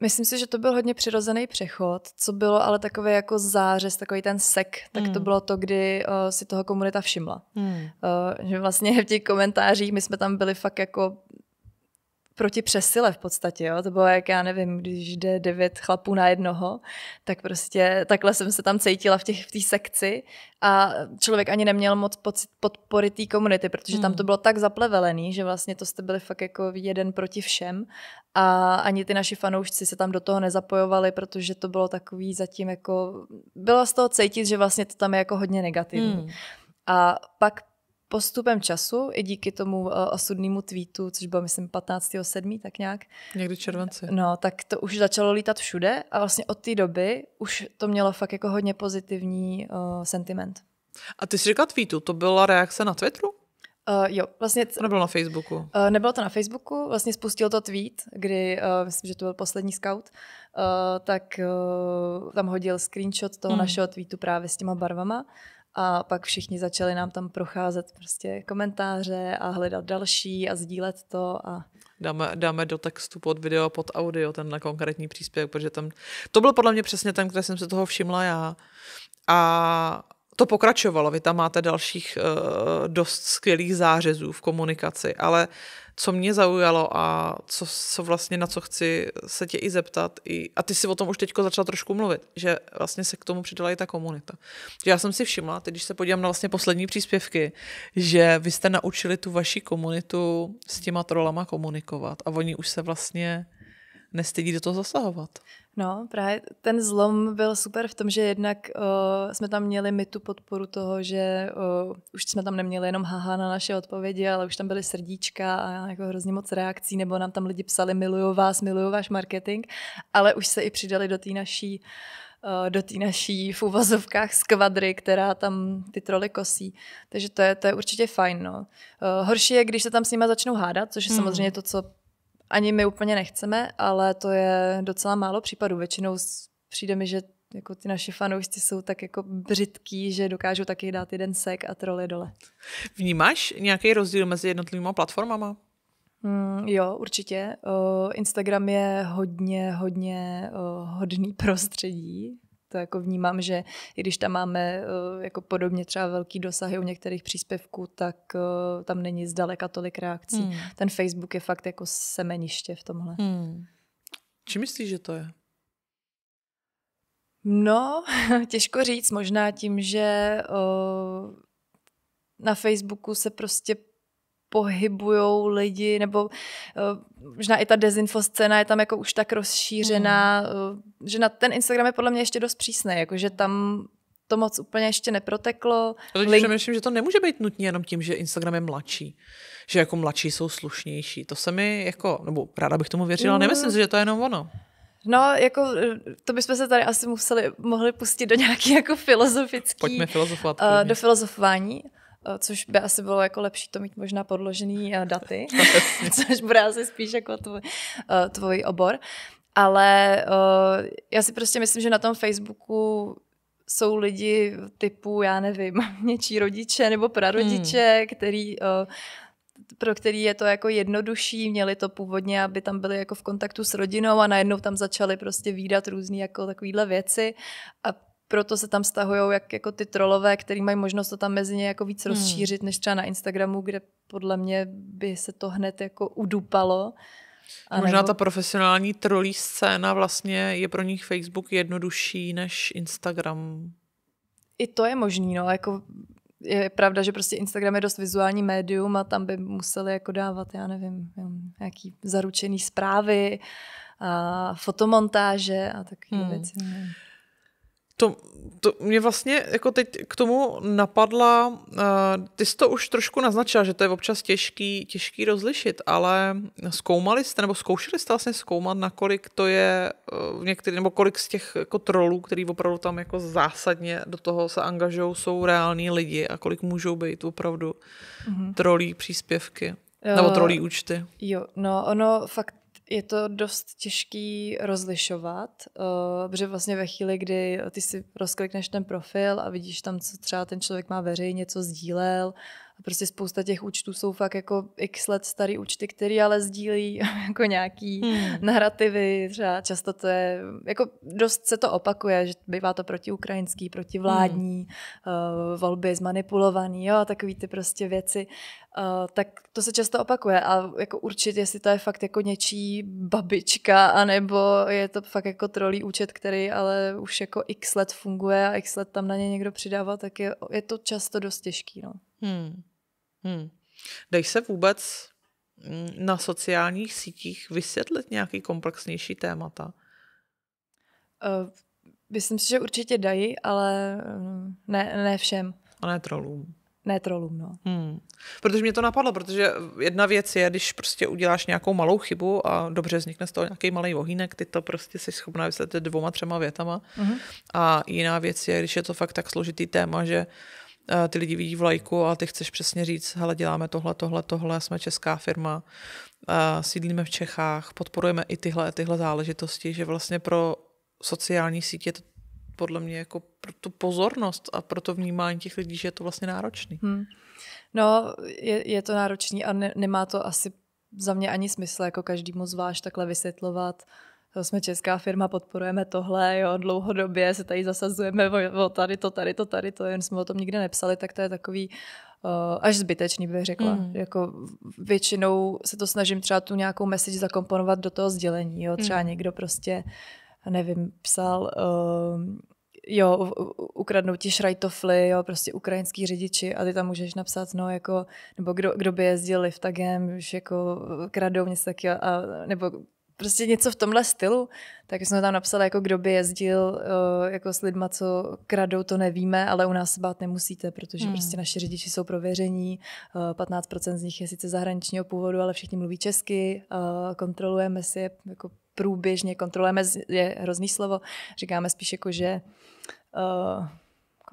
Myslím si, že to byl hodně přirozený přechod, co bylo ale takové jako zářez, takový ten sek, tak mm. to hmm. bylo to, kdy uh, si toho komunita všimla. Mm. Uh, že vlastně v těch komentářích my jsme tam byli fakt jako proti přesile v podstatě, jo? to bylo jak já nevím, když jde devět chlapů na jednoho, tak prostě takhle jsem se tam cítila v té v sekci a člověk ani neměl moc pocit podpory té komunity, protože tam hmm. to bylo tak zaplevelený, že vlastně to jste byli fakt jako jeden proti všem a ani ty naši fanoušci se tam do toho nezapojovali, protože to bylo takový zatím jako, bylo z toho cítit, že vlastně to tam je jako hodně negativní. Hmm. A pak postupem času, i díky tomu eh, osudnému tweetu, což bylo myslím 15.7. tak nějak. Někdy července. No, tak to už začalo lítat všude a vlastně od té doby už to mělo fakt jako hodně pozitivní uh, sentiment. A ty jsi říkal tweetu, to byla reakce na Twitteru? Uh, jo, vlastně... To nebylo na Facebooku? Uh, nebylo to na Facebooku, vlastně spustil to tweet, kdy, uh, myslím, že to byl poslední scout, uh, tak uh, tam hodil screenshot toho hmm. našeho tweetu právě s těma barvama. Uh, a pak všichni začali nám tam procházet prostě komentáře a hledat další a sdílet to. A... Dáme, dáme do textu pod video, pod audio ten na konkrétní příspěvek, protože tam... To byl podle mě přesně ten, kde jsem se toho všimla já. A to pokračovalo. Vy tam máte dalších uh, dost skvělých zářezů v komunikaci, ale uh, co mě zaujalo a co, co vlastně na co chci se tě i zeptat. I, a ty si o tom už teďko začala trošku mluvit, že vlastně se k tomu přidala i ta komunita. Že já jsem si všimla, teď když se podívám na vlastně poslední příspěvky, že vy jste naučili tu vaši komunitu s těma trolama komunikovat a oni už se vlastně nestydí do toho zasahovat. No, právě ten zlom byl super v tom, že jednak o, eh, jsme tam měli my tu podporu toho, že o, eh, už jsme tam neměli jenom haha na naše odpovědi, ale už tam byly srdíčka a jako hrozně moc reakcí, nebo nám tam lidi psali miluju vás, miluju váš marketing, ale už se i přidali do té naší eh, do té naší v uvozovkách skvadry, která tam ty troly kosí. Takže to je, to je určitě fajn. No. horší je, když se tam s nima začnou hádat, což je hmm. samozřejmě to, co ani my úplně nechceme, ale to je docela málo případů. Většinou přijde mi, že jako ty naše fanoušci jsou tak jako břitký, že dokážou taky dát jeden sek a troly dole. Vnímáš nějaký rozdíl mezi jednotlivými platformama? Mm, jo, určitě. O, Instagram je hodně, hodně o, hodný prostředí to jako vnímám, že i když tam máme eh, jako podobně třeba velký dosahy u některých příspěvků, tak eh, tam není zdaleka tolik reakcí. Hmm. Ten Facebook je fakt jako semeniště v tomhle. Hmm. Či myslíš, že to je? No, těžko říct, možná tím, že o, eh, na Facebooku se prostě pohybují lidi, nebo eh, možná i ta dezinfoscéna je tam jako už tak rozšířená, mm. že na ten Instagram je podle mě ještě dost přísný, jakože tam to moc úplně ještě neproteklo. Já Link... myslím, že to nemůže být nutně jenom tím, že Instagram je mladší. Že jako mladší jsou slušnější. To se mi jako, nebo ráda bych tomu věřila, mm. nemyslím si, že to je jenom ono. No, jako eh, to bychom se tady asi museli, mohli pustit do nějaké jako filozofické... Pojďme filozofovat. Uh, do filozofování. Eh, což by asi bylo jako lepší to mít možná podložený eh, daty, což bude asi spíš jako tvoj, eh, tvoj obor. Ale já si prostě myslím, že na tom Facebooku jsou lidi typu, já nevím, něčí rodiče nebo prarodiče, hmm. který pro který je to jako jednodušší, měli to původně, aby tam byli jako v kontaktu s rodinou a najednou tam začali prostě výdat různé jako takovéhle věci a proto se tam stahují jak jako ty trolové, který mají možnost to tam mezi ně jako víc hmm. rozšířit, než třeba na Instagramu, kde podle mě by se to hned jako udupalo. A Možná nebo... ta profesionální trolí scéna vlastně je pro nich Facebook jednodušší než Instagram. I to je možný, no, jako je pravda, že prostě Instagram je dost vizuální médium a tam by museli jako dávat, já nevím, nějaký zaručený zprávy a fotomontáže a takové hmm. věci. Nevím to, to mě vlastně jako teď k tomu napadla, uh, ty jsi to už trošku naznačila, že to je občas těžký, těžký rozlišit, ale zkoumali jste, nebo zkoušeli jste vlastně zkoumat, nakolik to je uh, některý, nebo kolik z těch jako trolů, který opravdu tam jako zásadně do toho se angažují, jsou reální lidi a kolik můžou být opravdu mm-hmm. trolí příspěvky. Eh, nebo trolí účty. Jo, no ono fakt je to dost těžký rozlišovat, uh, protože vlastně ve chvíli, kdy ty si rozklikneš ten profil a vidíš tam, co třeba ten člověk má veřejně, co sdílel, a prostě spousta těch účtů jsou fakt jako x let starý účty, které ale sdílí jako nějaký hmm. narrativy. Třeba často to je, jako dost se to opakuje, že bývá to protiukrajinský, protivládní, hmm. uh, volby zmanipulovaný, jo, takový ty prostě věci. Uh, tak to se často opakuje a jako určitě, jestli to je fakt jako něčí babička, anebo je to fakt jako trolý účet, který ale už jako x let funguje a x let tam na ně někdo přidává, tak je, je to často dost těžký. No. Hmm. Hmm. Dej se vůbec mm, na sociálních sítích vysvětlit nějaký komplexnější témata? Uh, myslím si, že určitě dají, ale mm, ne, ne všem. A ne trolům. Ne trolům, no. Hmm. Protože mě to napadlo, protože jedna věc je, když prostě uděláš nějakou malou chybu a dobře vznikne z toho nějaký malý ohýnek, ty to prostě jsi schopná vysvětlit dvoma, třema větama. Uh-huh. A jiná věc je, když je to fakt tak složitý téma, že Eh, ty lidi vidí vlajku a ty chceš přesně říct, hele, děláme tohle, tohle, tohle, jsme česká firma, eh, sídlíme v Čechách, podporujeme i tyhle, tyhle záležitosti, že vlastně pro sociální sítě to podle mě jako pro tu pozornost a pro to vnímání těch lidí, že je to vlastně náročný. Hmm. No, je, je to náročný a ne, nemá to asi za mě ani smysl jako každému zvlášť takhle vysvětlovat, uh, jsme česká firma, podporujeme tohle, jo, dlouhodobě se tady zasazujeme o tady to, tady to, tady to, jen jsme o tom nikde nepsali, tak to je takový eh, až zbytečný, bych řekla. Mm. Jako většinou se to snažím třeba tu nějakou message zakomponovat do toho sdělení, jo, třeba mm. někdo prostě, nevím, psal... Uh, jo, ukradnou ti šrajtofly, jo, prostě ukrajinský řidiči a ty tam můžeš napsat, no, jako, nebo kdo, kdo by jezdil liftagem, už jako eh, kradou něco taky, a, nebo prostě něco v tomhle stylu. Tak jsme tam napsali, jako kdo by jezdil eh, jako s lidma, co kradou, to nevíme, ale u nás se bát nemusíte, protože hmm. prostě naši řidiči jsou prověření, 15% eh, z nich je sice zahraničního původu, ale všichni mluví česky, eh, kontrolujeme si je jako průběžně, kontrolujeme, je hrozný slovo, říkáme spíš jako, že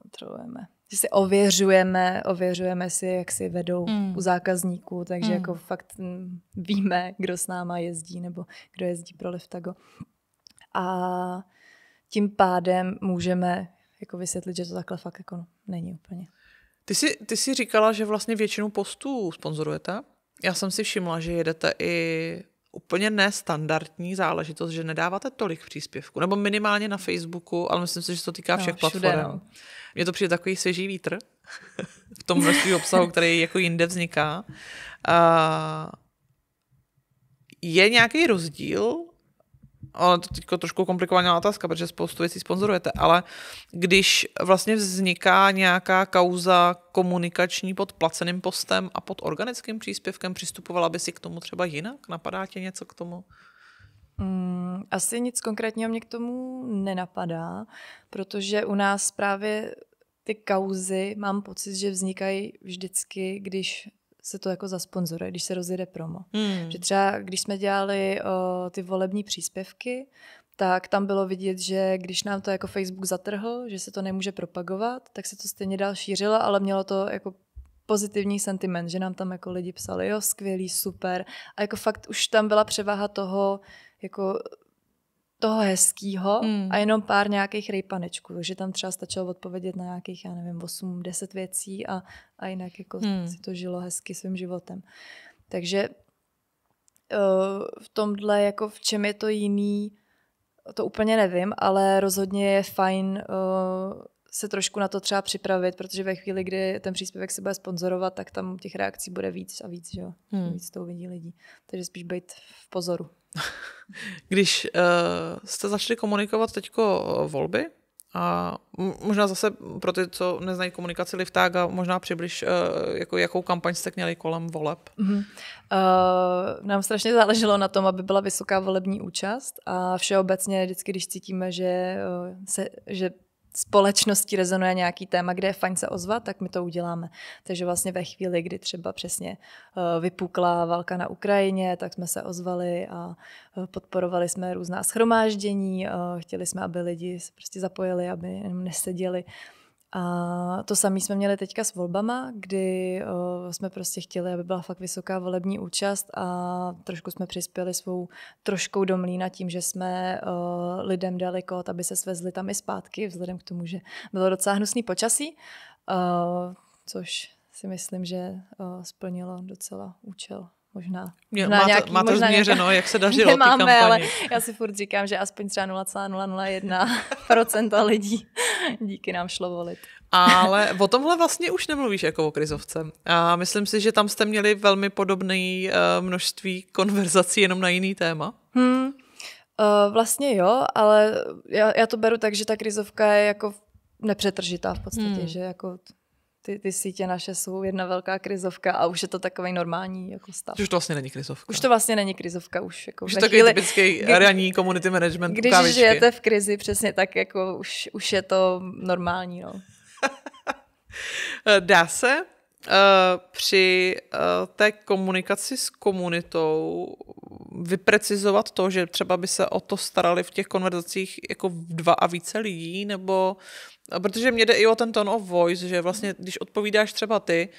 kontrolujeme že si ověřujeme, ověřujeme si, jak si vedou mm. u zákazníků, takže mm. jako fakt mm, víme, kdo s náma jezdí nebo kdo jezdí pro Liftago. A tím pádem můžeme jako vysvětlit, že to takhle fakt jako není úplně. Ty jsi, ty jsi říkala, že vlastně většinu postů sponzorujete. Já jsem si všimla, že jedete i úplně nestandardní záležitost, že nedáváte tolik příspěvků, nebo minimálně na Facebooku, ale myslím si, že se to týká všech no, platform. No. Mně to přijde takový svěží vítr v tom množství obsahu, který jako jinde vzniká. Uh, je nějaký rozdíl ono to teď trošku komplikovaná otázka, protože spoustu věcí sponzorujete, ale když vlastně vzniká nějaká kauza komunikační pod placeným postem a pod organickým příspěvkem, přistupovala by si k tomu třeba jinak? Napadá tě něco k tomu? Mm, asi nic konkrétního mě k tomu nenapadá, protože u nás právě ty kauzy mám pocit, že vznikají vždycky, když se to jako zasponzoruje, když se rozjede promo. Hmm. Že třeba, když jsme dělali o, ty volební příspěvky, tak tam bylo vidět, že když nám to jako Facebook zatrhl, že se to nemůže propagovat, tak se to stejně dál šířilo, ale mělo to jako pozitivní sentiment, že nám tam jako lidi psali, jo, skvělý, super. A jako fakt už tam byla převaha toho, jako toho hezkého mm. a hmm. jenom pár nějakých rejpanečků. že tam třeba stačilo odpovědět na nějakých, já nevím, 8-10 věcí a, a jinak jako mm. si to žilo hezky svým životem. Takže eh, v tomhle, jako v čem je to jiný, to úplně nevím, ale rozhodně je fajn eh, se trošku na to třeba připravit, protože ve chvíli, kdy ten příspěvek se bude sponzorovat, tak tam těch reakcí bude víc a víc, že jo? Hmm. Víc to uvidí lidi. Takže spíš být v pozoru. Když uh, jste začali komunikovat teďko eh, volby, a možná zase pro ty, co neznají komunikaci a možná přibliž, eh, jako, jakou kampaň jste měli kolem voleb? Mm-hmm. Uh, nám strašně záleželo na tom, aby byla vysoká volební účast a všeobecně vždycky, když cítíme, že, se, že společnosti rezonuje nějaký téma, kde je fajn se ozvat, tak my to uděláme. Takže vlastně ve chvíli, kdy třeba přesně eh, vypukla válka na Ukrajině, tak jsme se ozvali a eh, podporovali jsme různá schromáždění, eh, chtěli jsme, aby lidi se prostě zapojili, aby neseděli a to samé jsme měli teďka s volbama, kdy eh, jsme prostě chtěli, aby byla fakt vysoká volební účast a trošku jsme přispěli svou troškou do mlína tím, že jsme eh, lidem dali kód, aby se svezli tam i zpátky, vzhledem k tomu, že bylo docela hnusný počasí, eh, což si myslím, že splnilo docela účel možná. Jo, možná to, nějaký, to možná změřeno, nějaká... jak se dařilo Nemáme, ty kampaně. ale já si furt říkám, že aspoň třeba 0,001% lidí díky nám šlo volit. Ale o tomhle vlastně už nemluvíš jako o krizovce. A myslím si, že tam jste měli velmi podobné eh, množství konverzací jenom na jiný téma. Hmm. Eh, vlastně jo, ale já, já to beru tak, že ta krizovka je jako nepřetržitá v podstatě, hmm. že jako ty, ty sítě naše jsou jedna velká krizovka a už je to takový normální jako stav. Už to vlastně není krizovka. Už to vlastně není krizovka. Už, jako už je takový chvíli, typický kdy, community management Když kávičky. žijete v krizi, přesně tak, jako už, už je to normální. No. Dá se uh, při uh, té komunikaci s komunitou vyprecizovat to, že třeba by se o to starali v těch konverzacích jako dva a více lidí, nebo Protože mě jde i o ten tone of voice, že vlastně, když odpovídáš třeba ty,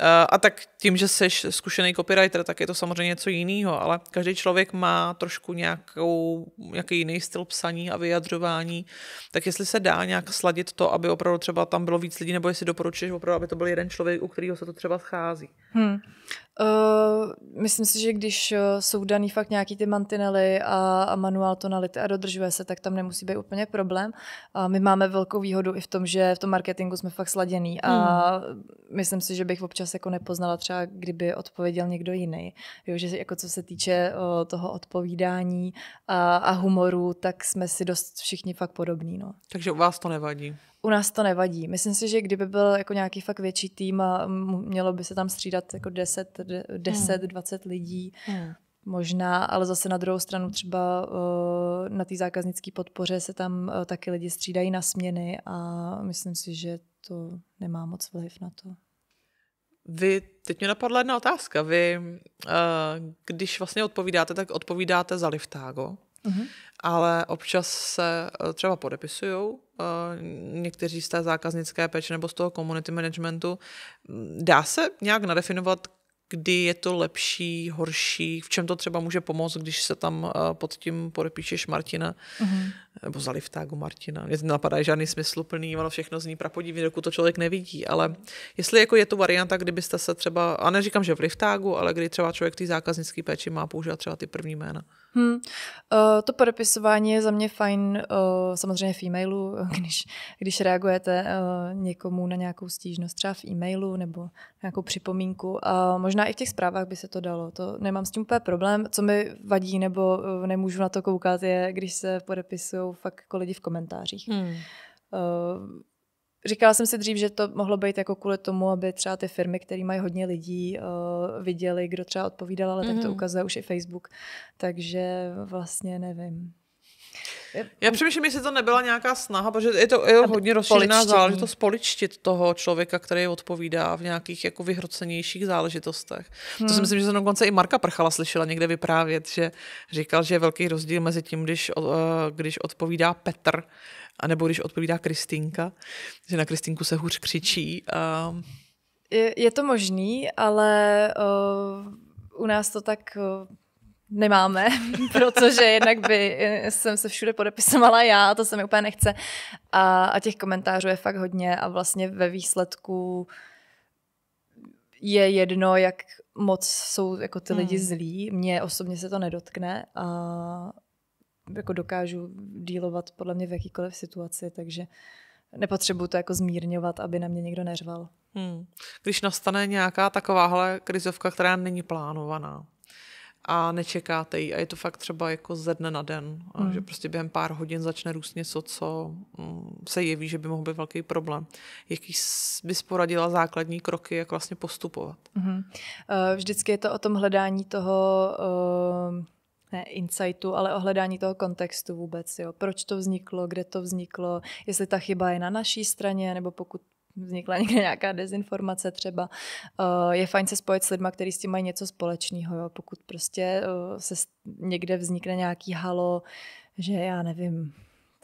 eh, a tak tím, že jsi zkušený copywriter, tak je to samozřejmě něco jiného, ale každý člověk má trošku nějakou, nějaký jiný styl psaní a vyjadřování, tak jestli se dá nějak sladit to, aby opravdu třeba tam bylo víc lidí, nebo jestli doporučuješ opravdu, aby to byl jeden člověk, u kterého se to třeba schází. Hmm. Eh, myslím si, že když eh, jsou daný fakt nějaký ty mantinely a, a manuál tonality a dodržuje se, tak tam nemusí být úplně problém. A my máme velkou výhodu i v tom, že v tom marketingu jsme fakt sladěný a hmm. myslím si, že bych občas jako nepoznala třeba, kdyby odpověděl někdo jiný. Jo, že jako co se týče o, eh, toho odpovídání a, a humoru, tak jsme si dost všichni fakt podobní. No. Takže u vás to nevadí? U nás to nevadí. Myslím si, že kdyby byl jako nějaký fakt větší tým a mělo by se tam střídat jako 10, 10 hmm. 20 lidí, hmm. Možná, ale zase na druhou stranu třeba uh, na té zákaznické podpoře se tam uh, taky lidi střídají na směny a myslím si, že to nemá moc vliv na to. Vy, teď mě napadla jedna otázka. Vy, uh, když vlastně odpovídáte, tak odpovídáte za liftágo, uh-huh. ale občas se třeba podepisujou Eh, někteří z té zákaznické péče nebo z toho community managementu. Dá se nějak nadefinovat, kdy je to lepší, horší, v čem to třeba může pomoct, když se tam eh, pod tím podepíšeš Martina, mm-hmm. nebo za liftágu Martina. Mně napadá žádný smysluplný, ono všechno zní prapodivně, dokud to člověk nevidí, ale jestli jako je to varianta, kdybyste se třeba, a neříkám, že v liftágu, ale kdy třeba člověk ty zákaznické péči má používat třeba ty první jména. Hmm. Uh, to podepisování je za mě fajn, uh, samozřejmě v e-mailu, když, když reagujete uh, někomu na nějakou stížnost, třeba v e-mailu nebo nějakou připomínku. Uh, možná i v těch zprávách by se to dalo, to nemám s tím úplně problém. Co mi vadí nebo uh, nemůžu na to koukat je, když se podepisují fakt jako lidi v komentářích. Hmm. Uh, Říkala jsem si dřív, že to mohlo být jako kvůli tomu, aby třeba ty firmy, které mají hodně lidí, uh, viděli, kdo třeba odpovídal, ale mm-hmm. tak to mhm. ukazuje už i Facebook. Takže vlastně nevím. Já přemýšlím, jestli to nebyla nějaká snaha, protože je to je hodně rozšířená no. záležitost poličtit toho člověka, který odpovídá v nějakých jako vyhrocenějších záležitostech. Hmm. To si hmm. myslím, že jsem dokonce i Marka Prchala slyšela někde vyprávět, že říkal, že je velký rozdíl mezi tím, když, eh, když odpovídá Petr, anebo když odpovídá Kristýnka, že na Kristýnku se hůř křičí. A... Je, je to možný, ale uh, u nás to tak... Uh nemáme, protože jednak by eh, jsem se všude podepisovala já to se mi úplně nechce. A, a těch komentářů je fakt hodně a vlastně ve výsledku je jedno, jak moc jsou jako ty lidi hmm. zlí. Mně osobně se to nedotkne a jako dokážu dílovat podle mě v jakýkoliv situaci, takže nepotřebuju to jako zmírňovat, aby na mě někdo neřval. Hmm. Když nastane nějaká takováhle krizovka, která není plánovaná, a nečekáte ji. A je to fakt třeba jako ze dne na den, hmm. že prostě během pár hodin začne růst něco, co mm, se jeví, že by mohl být velký problém. Jaký bys poradila základní kroky, jak vlastně postupovat? Hmm. Vždycky je to o tom hledání toho ehm, ne insightu, ale o hledání toho kontextu vůbec. Jo. Proč to vzniklo, kde to vzniklo, jestli ta chyba je na naší straně, nebo pokud vznikla někde nějaká dezinformace třeba. Eh, je fajn se spojit s lidmi, kteří s tím mají něco společného. Jo. Pokud prostě eh, se někde vznikne nějaký halo, že já nevím,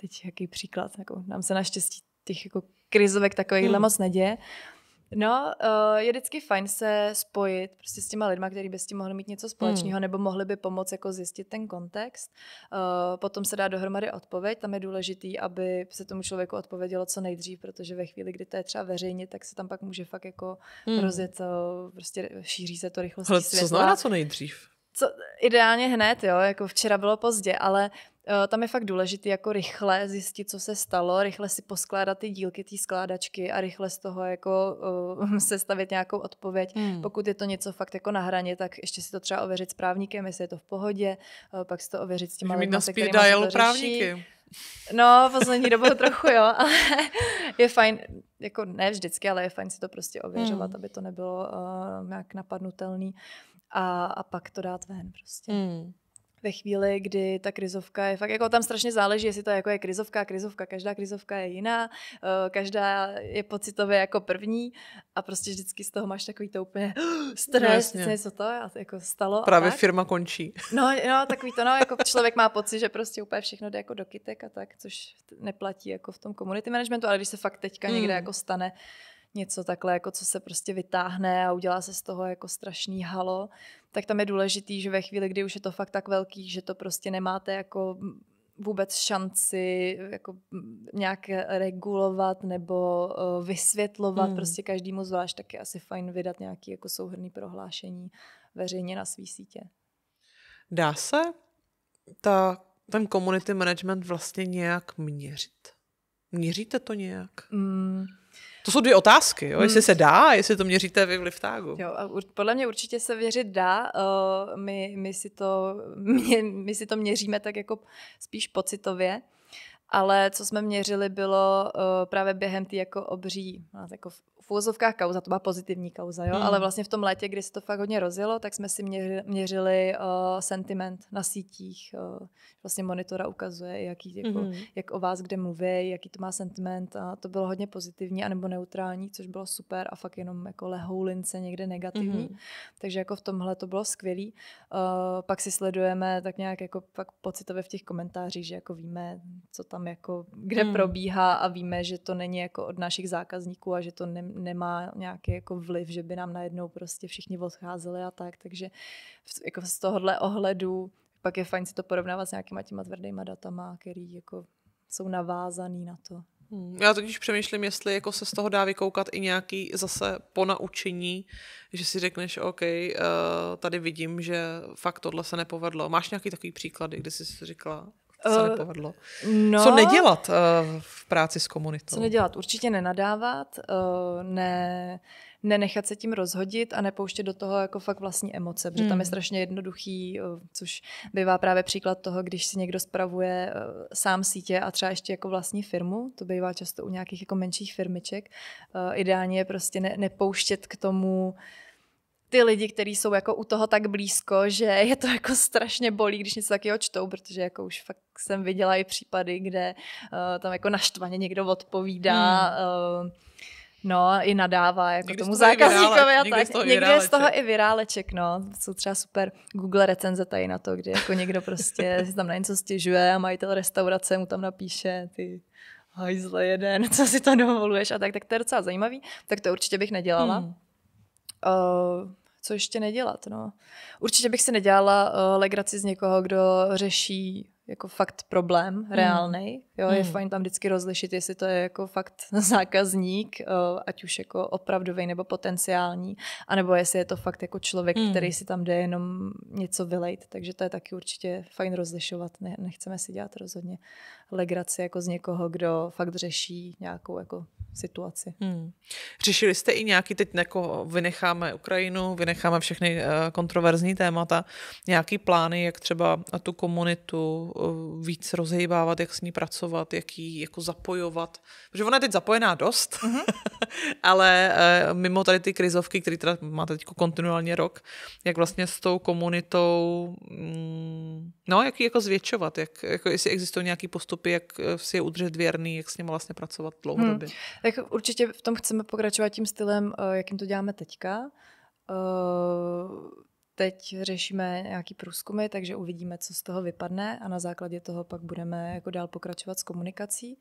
teď jaký příklad, jako nám se naštěstí těch jako krizovek takových hmm. moc neděje, No, eh, je vždycky fajn se spojit prostě s těma lidma, kteří by s tím mohli mít něco společného, hmm. nebo mohli by pomoct jako zjistit ten kontext. Eh, potom se dá dohromady odpověď, tam je důležitý, aby se tomu člověku odpovědělo co nejdřív, protože ve chvíli, kdy to je třeba veřejně, tak se tam pak může fakt jako hmm. rozjet, eh, prostě šíří se to rychlostí Ale co světla. znamená co nejdřív? Co, ideálně hned, jo, jako včera bylo pozdě, ale Eh, tam je fakt důležité jako rychle zjistit, co se stalo, rychle si poskládat ty dílky té skládačky a rychle z toho jako uh, sestavit nějakou odpověď. Hmm. Pokud je to něco fakt jako na hraně, tak ještě si to třeba ověřit s právníkem, jestli je to v pohodě, uh, pak si to ověřit s těma lidmi, dial právníky. No, poslední dobou trochu jo, ale je fajn, jako ne vždycky, ale je fajn si to prostě ověřovat, hmm. aby to nebylo uh, nějak napadnutelný a, a pak to dát ven prostě. Hmm ve chvíli, kdy ta krizovka je fakt, jako tam strašně záleží, jestli to je, jako je krizovka, krizovka, každá krizovka je jiná, eh, každá je pocitově jako první a prostě vždycky z toho máš takový to úplně stres, no, co to jako stalo. Právě tak. firma končí. No, no, takový to, no, jako člověk má pocit, že prostě úplně všechno jde jako do kytek a tak, což neplatí jako v tom community managementu, ale když se fakt teďka mm. někde hmm. jako stane něco takhle, jako co se prostě vytáhne a udělá se z toho jako strašný halo, tak tam je důležitý, že ve chvíli, kdy už je to fakt tak velký, že to prostě nemáte jako vůbec šanci jako mm, nějak regulovat nebo eh, vysvětlovat mm. prostě každému zvlášť, tak je asi fajn vydat nějaké jako souhrný prohlášení veřejně na svý sítě. Dá se ta, ten community management vlastně nějak měřit? Měříte to nějak? Mm. To jsou dvě otázky, jo? jestli hmm. se dá, jestli to měříte vy v liftágu. Jo, a ur, podle mě určitě se věřit dá. Uh, my, my, si to, my, my si to měříme tak jako spíš pocitově ale co jsme měřili bylo uh, právě během té jako obří, no, jako v úvozovkách kauza, to byla pozitivní kauza, jo? Mm. ale hmm. vlastně v tom létě, kdy se to fakt hodně rozjelo, tak jsme si měřili, měřili uh, eh, sentiment na sítích, uh, vlastně monitora ukazuje, jaký, jako, mm. jak o vás kde mluví, jaký to má sentiment a to bylo hodně pozitivní anebo neutrální, což bylo super a fakt jenom jako lehoulince někde negativní, mm. takže jako v tomhle to bylo skvělý. Uh, pak si sledujeme tak nějak jako pak pocitově v těch komentářích, že jako víme, co tam tam jako, kde hmm. probíhá a víme, že to není jako od našich zákazníků a že to ne, nemá nějaký jako vliv, že by nám najednou prostě všichni odcházeli a tak, takže v, jako z tohohle ohledu pak je fajn si to porovnávat s nějakýma těma tvrdýma datama, který jako jsou navázaný na to. Hmm. Já totiž přemýšlím, jestli jako se z toho dá vykoukat i nějaký zase ponaučení, že si řekneš, OK, eh, tady vidím, že fakt tohle se nepovedlo. Máš nějaký takový příklady, kdy jsi si říkala, se uh, nepovedlo? No, co nedělat uh, v práci s komunitou? Co nedělat? Určitě nenadávat, uh, ne, nenechat se tím rozhodit a nepouštět do toho jako fakt vlastní emoce, protože hmm. tam je hmm. strašně jednoduchý, eh, což bývá právě příklad toho, když si někdo spravuje sám sítě a třeba ještě jako vlastní firmu, to bývá často u nějakých jako menších firmiček. Ideálně je prostě ne, nepouštět k tomu ty lidi, kteří jsou jako u toho tak blízko, že je to jako strašně bolí, když něco taky čtou, protože jako už fakt jsem viděla i případy, kde uh, tam jako naštvaně někdo odpovídá, hmm. uh, no i nadává jako někdy tomu zákazníkovi a tak. Někdy je z toho i vyráleček, no. Jsou třeba super Google recenze tady na to, kdy jako někdo prostě si tam na něco stěžuje a majitel restaurace mu tam napíše ty hajzle jeden, co si to dovoluješ a tak, tak to je docela zajímavý, tak to určitě bych nedělala. Hmm Eh, co ještě nedělat, no. Určitě bych si nedělala uh, legraci z někoho, kdo řeší jako fakt problém hmm. reálný. Jo, je hmm. fajn tam vždycky rozlišit, jestli to je jako fakt zákazník, eh, ať už jako opravdový nebo potenciální, anebo jestli je to fakt jako člověk, mm. který si tam jde jenom něco vylejt. Takže to je taky určitě fajn rozlišovat. Ne, nechceme si dělat rozhodně legraci jako z někoho, kdo fakt řeší nějakou jako situaci. Mm. Řešili jste i nějaký, teď jako vynecháme Ukrajinu, vynecháme všechny eh, kontroverzní témata, nějaký plány, jak třeba tu komunitu Eh, víc rozhejbávat, jak s ní pracovat, jak ji jako zapojovat. Protože ona je teď zapojená dost, mm-hmm. ale eh, mimo tady ty krizovky, které teda máte teď kontinuálně rok, jak vlastně s tou komunitou, mm, no jak ji jako zvětšovat, jak, jako jestli existují nějaké postupy, jak eh, si je udržet věrný, jak s ním vlastně pracovat dlouhodobě. Hmm. Tak určitě v tom chceme pokračovat tím stylem, jakým to děláme teďka. Uh Teď řešíme nějaký průzkumy, takže uvidíme, co z toho vypadne a na základě toho pak budeme jako dál pokračovat s komunikací.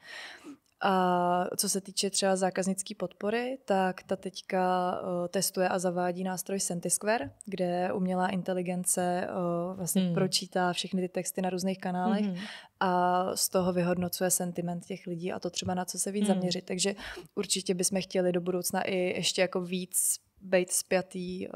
A co se týče třeba zákaznické podpory, tak ta teďka eh, testuje a zavádí nástroj Sentisquare, kde umělá inteligence eh, vlastně hmm. pročítá všechny ty texty na různých kanálech hmm. a z toho vyhodnocuje sentiment těch lidí a to třeba na co se víc hmm. zaměřit. Takže určitě bychom chtěli do budoucna i ještě jako víc být spjatý eh,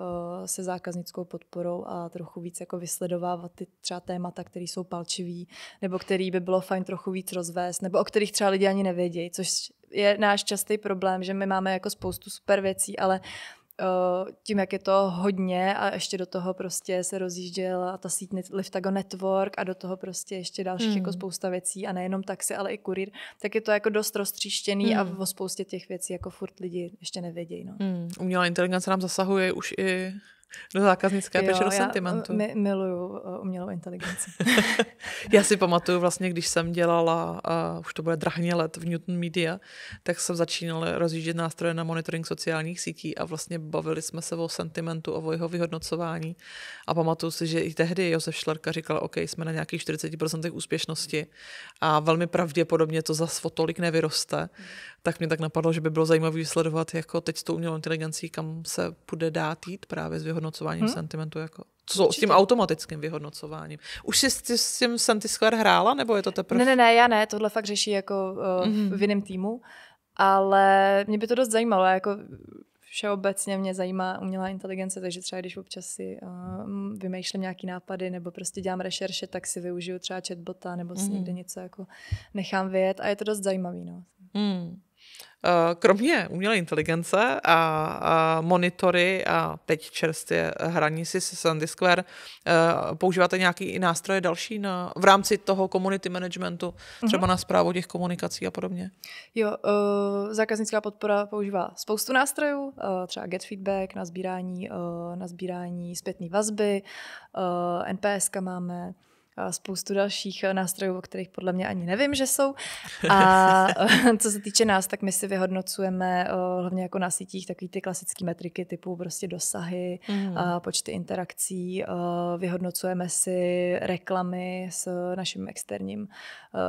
se zákaznickou podporou a trochu víc jako vysledovávat ty třeba témata, které jsou palčivý, nebo který by bylo fajn trochu víc rozvést, nebo o kterých třeba lidi ani nevědějí, což je náš častý problém, že my máme jako spoustu super věcí, ale Eh, tím, jak je to hodně a ještě do toho prostě se rozjížděla ta síť Liftago Network a do toho prostě ještě další mm. jako hmm. spousta věcí a nejenom taxi, ale i kurýr, tak je to jako dost roztříštěný mm. a hmm. o spoustě těch věcí jako furt lidi ještě nevědějí. No. Mm. Umělá inteligence nám zasahuje už i do zákaznické péče, do sentimentu. Já miluju eh, umělou inteligenci. já si pamatuju vlastně, když jsem dělala, uh, už to bude drahně let v Newton Media, tak jsem začínala rozjíždět nástroje na monitoring sociálních sítí a vlastně bavili jsme se o sentimentu, o jeho vyhodnocování. A pamatuju si, že i tehdy Josef Šlerka říkal, OK, jsme na nějakých 40% úspěšnosti a velmi pravděpodobně to za o tolik nevyroste. Tak mě tak napadlo, že by bylo zajímavé sledovat jako teď s tou umělou inteligencí, kam se bude dát jít právě z vyhodnocování vyhodnocováním hmm? sentimentu? Jako? Co s tím automatickým vyhodnocováním? Už jsi s, tím tím Square hrála, nebo je to teprve? Ne, ne, ne, já ne, tohle fakt řeší jako uh, mm-hmm. v jiném týmu, ale mě by to dost zajímalo, jako všeobecně mě zajímá umělá inteligence, takže třeba když občas si uh, vymýšlím nějaký nápady nebo prostě dělám rešerše, tak si využiju třeba chatbota nebo si mm. někde něco jako nechám vyjet a je to dost zajímavý. No. Mm. Eh, kromě umělé inteligence a, monitory a teď čerstvě hraní si se Sandy Square, eh, používáte nějaký i nástroje další na, v rámci toho community managementu, mhm. třeba na zprávu těch komunikací a podobně? Jo, eh, zákaznická podpora používá spoustu nástrojů, třeba get feedback na sbírání, na sbírání zpětné vazby, NPSka máme, spoustu dalších eh, nástrojů, o kterých podle mě ani nevím, že jsou. A eh, co se týče nás, tak my si vyhodnocujeme eh, hlavně jako na sítích takové ty klasické metriky typu prostě dosahy, mm. počty interakcí, vyhodnocujeme si reklamy s naším externím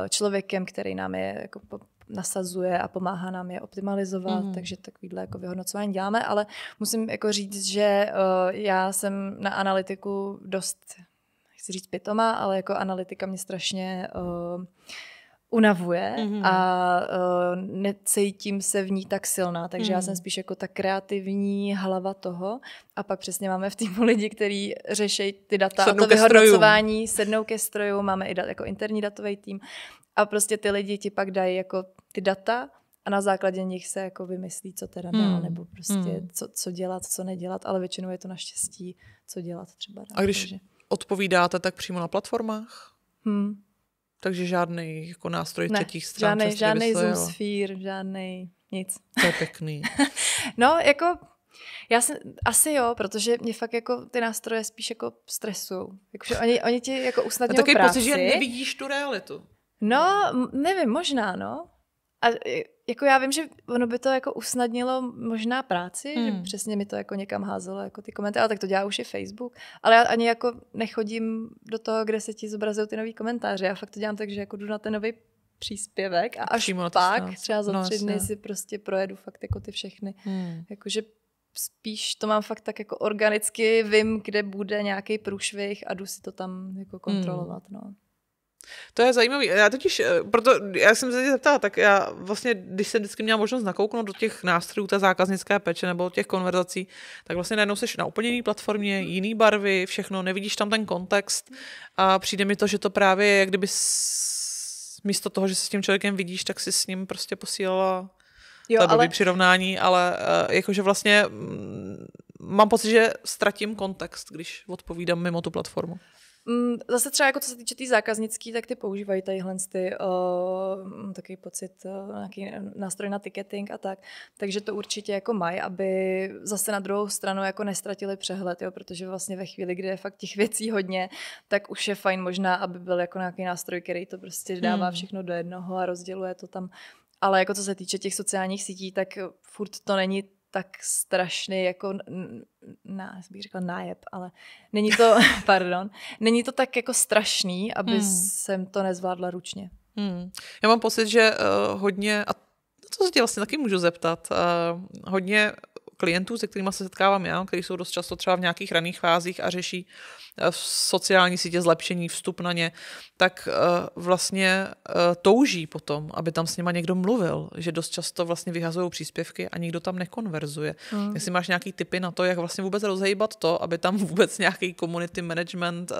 člověkem, který nám je jako nasazuje a pomáhá nám je optimalizovat, mm. takže takovýhle jako vyhodnocování děláme, ale musím jako říct, že uh, já jsem na analytiku dost nechci říct pitoma, ale jako analytika mě strašně uh, unavuje mm-hmm. a uh, necítím se v ní tak silná, takže mm. já mhm. jsem spíš jako ta kreativní hlava toho a pak přesně máme v týmu lidi, kteří řeší ty data sednou a to vyhodnocování, strojům. sednou ke stroju, máme i dat, jako interní datový tým a prostě ty lidi ti pak dají jako ty data a na základě nich se jako vymyslí, co teda dál, hmm. nebo prostě hmm. co, co dělat, co nedělat, ale většinou je to naštěstí, co dělat třeba dál. A když takže odpovídáte tak přímo na platformách? Hmm. Takže žádný jako nástroj ne, třetích stran. Žádný, žádný Zoom sfír, žádný nic. To je pěkný. no, jako já jsem, asi jo, protože mě fakt jako ty nástroje spíš jako stresují. Jako, oni, oni ti jako usnadňují práci. Takový pocit, že nevidíš tu realitu. No, nevím, možná, no. A e, jako já vím, že ono by to jako usnadnilo možná práci, hmm. že přesně mi to jako někam házelo, jako ty komentáře, ale tak to dělá už i Facebook, ale já ani jako nechodím do toho, kde se ti zobrazují ty nový komentáře, já fakt to dělám tak, že jako jdu na ten nový příspěvek a až Přímo pak, to třeba za no, tři dny si prostě projedu fakt jako ty všechny, hmm. jakože spíš to mám fakt tak jako organicky, vím, kde bude nějaký průšvih a jdu si to tam jako hmm. kontrolovat, hmm. no. To je zajímavé. Já totiž, eh, proto, já jsem se zeptala, tak já vlastně, když jsem vždycky měla možnost nakouknout do těch nástrojů ta zákaznická peče nebo těch konverzací, tak vlastně najednou seš na úplně jiný platformě, jiný barvy, všechno, nevidíš tam ten kontext a přijde mi to, že to právě je, jak kdyby místo toho, že se s tím člověkem vidíš, tak si s ním prostě posílala jo, to ale... přirovnání, ale eh, jakože vlastně mm, mám pocit, že ztratím kontext, když odpovídám mimo tu platformu. Mm, zase třeba jako co se týče té tý zákaznický, tak ty používají tadyhle ty, uh, takový pocit, uh, nějaký nástroj na ticketing a tak. Takže to určitě jako mají, aby zase na druhou stranu jako nestratili přehled, jo, protože vlastně ve chvíli, kdy je fakt těch věcí hodně, tak už je fajn možná, aby byl jako nějaký nástroj, který to prostě dává hmm. všechno do jednoho a rozděluje to tam ale jako co se týče těch sociálních sítí, tak furt to není tak strašný jako, na, bych řekla nájeb, ale není to, pardon, není to tak jako strašný, aby hmm. jsem to nezvládla ručně. Hmm. Já mám pocit, že uh, hodně, a to se tě vlastně taky můžu zeptat, uh, hodně klientů, se kterými se setkávám já, kteří jsou dost často třeba v nějakých raných fázích a řeší eh, v sociální sítě zlepšení, vstup na ně, tak eh, vlastně eh, touží potom, aby tam s nima někdo mluvil, že dost často vlastně vyhazují příspěvky a nikdo tam nekonverzuje. Hmm. Jestli máš nějaký typy na to, jak vlastně vůbec rozhýbat to, aby tam vůbec nějaký community management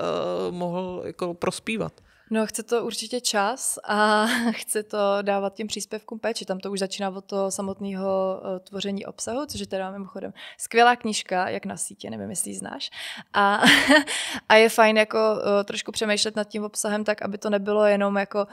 mohl jako prospívat. No, chce to určitě čas a chce to dávat těm příspěvkům péči. Tam to už začíná od toho samotného eh, tvoření obsahu, což je teda mimochodem skvělá knížka, jak na sítě, nevím, jestli ji znáš. A, a je fajn jako eh, trošku přemýšlet nad tím obsahem tak, aby to nebylo jenom jako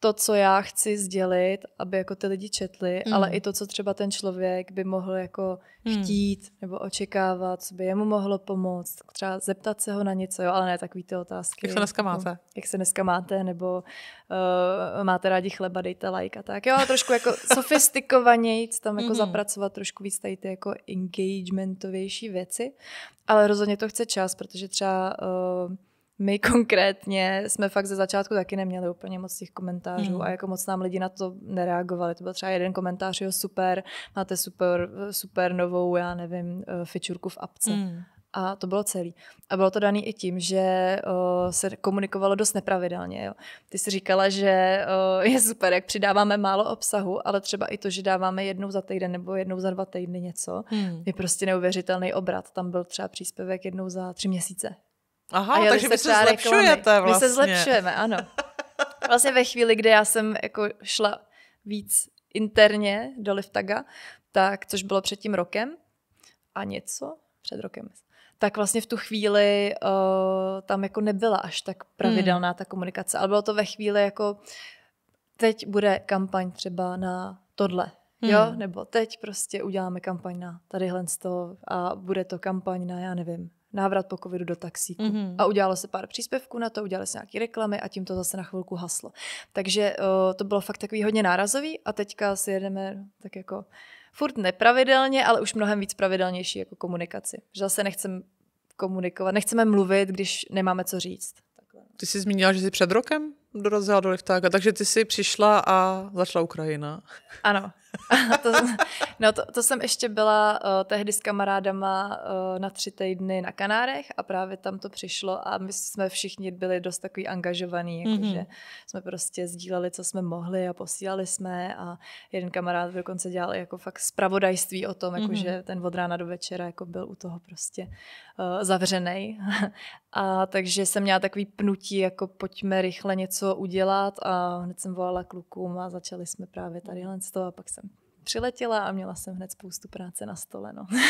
to, co já chci sdělit, aby jako ty lidi četli, mm. ale i to, co třeba ten člověk by mohl jako mm. chtít nebo očekávat, co by jemu mohlo pomoct, třeba zeptat se ho na něco, jo, ale ne takový ty otázky. Jak se dneska jako, máte? No, jak se dneska máte, nebo uh, máte rádi chleba, dejte like a tak. Jo, trošku jako sofistikovaněji tam jako mm. zapracovat trošku víc tady ty jako engagementovější věci, ale rozhodně to chce čas, protože třeba uh, my konkrétně jsme fakt ze začátku taky neměli úplně moc těch komentářů mm. a jako moc nám lidi na to nereagovali. To byl třeba jeden komentář, jo super, máte super, super novou, já nevím, eh, fičurku v apce. Mm. A to bylo celý. A bylo to dané i tím, že o, eh, se komunikovalo dost nepravidelně. Jo. Ty jsi říkala, že o, eh, je super, jak přidáváme málo obsahu, ale třeba i to, že dáváme jednou za týden nebo jednou za dva týdny něco, hmm. je prostě neuvěřitelný obrat. Tam byl třeba příspěvek jednou za tři měsíce. Aha, a takže vy se zlepšujete reklamy. vlastně. My se vlastně. zlepšujeme, ano. Vlastně ve chvíli, kdy já jsem jako šla víc interně do Liftaga, tak, což bylo před tím rokem a něco, před rokem, tak vlastně v tu chvíli uh, tam jako nebyla až tak pravidelná hmm. ta komunikace, ale bylo to ve chvíli jako teď bude kampaň třeba na tohle, Hmm. Jo, nebo teď prostě uděláme kampaň na tadyhle z toho a bude to kampaň na, já nevím, návrat po covidu do taxíku. Mm-hmm. A udělalo se pár příspěvků na to, udělali se nějaké reklamy a tím to zase na chvilku haslo. Takže uh, to bylo fakt takový hodně nárazový a teďka si jedeme tak jako furt nepravidelně, ale už mnohem víc pravidelnější jako komunikaci. Že zase nechcem komunikovat, nechceme mluvit, když nemáme co říct. Ty jsi zmínila, že jsi před rokem dorazila do Liftáka, takže ty jsi přišla a začala Ukrajina. Ano, to, no to, to jsem ještě byla uh, tehdy s kamarádama uh, na tři týdny na Kanárech a právě tam to přišlo a my jsme všichni byli dost takový angažovaný, jako mm-hmm. že jsme prostě sdíleli, co jsme mohli a posílali jsme a jeden kamarád dokonce dělal jako fakt zpravodajství o tom, mm-hmm. že ten od rána do večera jako byl u toho prostě uh, eh, zavřený. a takže jsem měla takový pnutí, jako pojďme rychle něco udělat a hned jsem volala klukům a začali jsme právě tady z toho a pak se přiletěla a měla jsem hned spoustu práce na stole. No.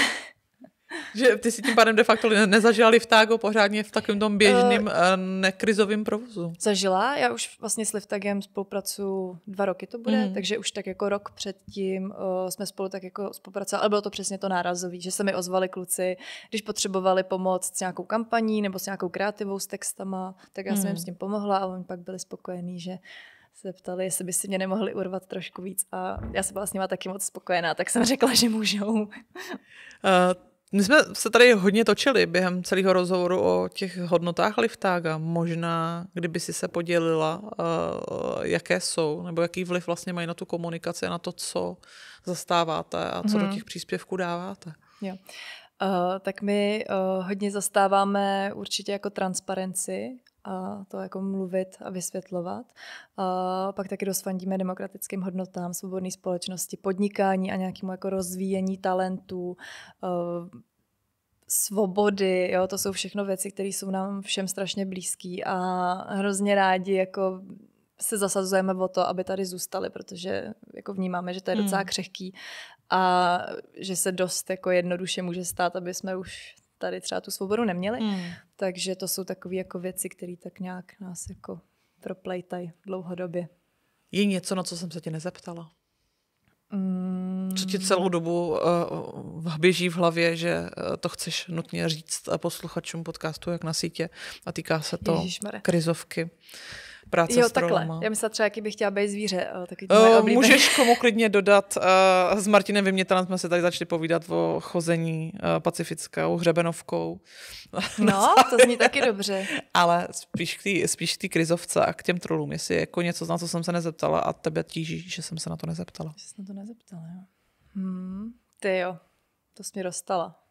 Že ty si tím pádem de facto nezažila Liftago pořádně v takovém tom běžným uh, eh, eh, nekrizovém provozu. Zažila, já už vlastně s Liftagem spolupracuju dva roky to bude, mm. takže už tak jako rok předtím uh, jsme spolu tak jako spolupracovali, ale bylo to přesně to nárazový, že se mi ozvali kluci, když potřebovali pomoc s nějakou kampaní nebo s nějakou kreativou, s textama, tak já mm. jsem jim mhm. s tím pomohla a oni pak byli spokojení, že se ptali, jestli by si mě nemohli urvat trošku víc a já jsem byla s nima taky moc spokojená, tak jsem řekla, že můžou. Uh, my jsme se tady hodně točili během celého rozhovoru o těch hodnotách liftága. Možná, kdyby si se podělila, uh, jaké jsou, nebo jaký vliv vlastně mají na tu komunikaci a na to, co zastáváte a co hmm. do mhm. těch příspěvků dáváte. Jo. Uh, tak my uh, hodně zastáváme určitě jako transparenci a to jako mluvit a vysvětlovat. A pak taky dost demokratickým hodnotám, svobodné společnosti, podnikání a nějakému jako rozvíjení talentů, svobody, jo, to jsou všechno věci, které jsou nám všem strašně blízké a hrozně rádi jako se zasazujeme o to, aby tady zůstali, protože jako vnímáme, že to je hmm. docela křehký a že se dost jako jednoduše může stát, aby jsme už tady třeba tu svobodu neměli. Mm. Takže to jsou takové jako věci, které tak nějak nás jako proplejtají dlouhodobě. Je něco, na co jsem se tě nezeptala? Mm. Co ti celou dobu uh, eh, běží v hlavě, že eh, to chceš nutně říct eh, posluchačům podcastu jak na sítě a týká se to Ježišmere. krizovky? práce jo, s takhle. Já myslím, třeba, jaký bych chtěla být zvíře. Eh, taky uh, eh, můžeš komu klidně dodat, uh, s Martinem Vymětanem jsme se tady začali povídat o chození uh, pacifickou hřebenovkou. No, to zní taky dobře. Ale spíš k tý, spíš k tý krizovce a k těm trolům, jestli je jako něco, na co jsem se nezeptala a tebe tíží, že jsem se na to nezeptala. Že jsem na to nezeptala, jo. Hmm, ty jo, to jsi mě dostala.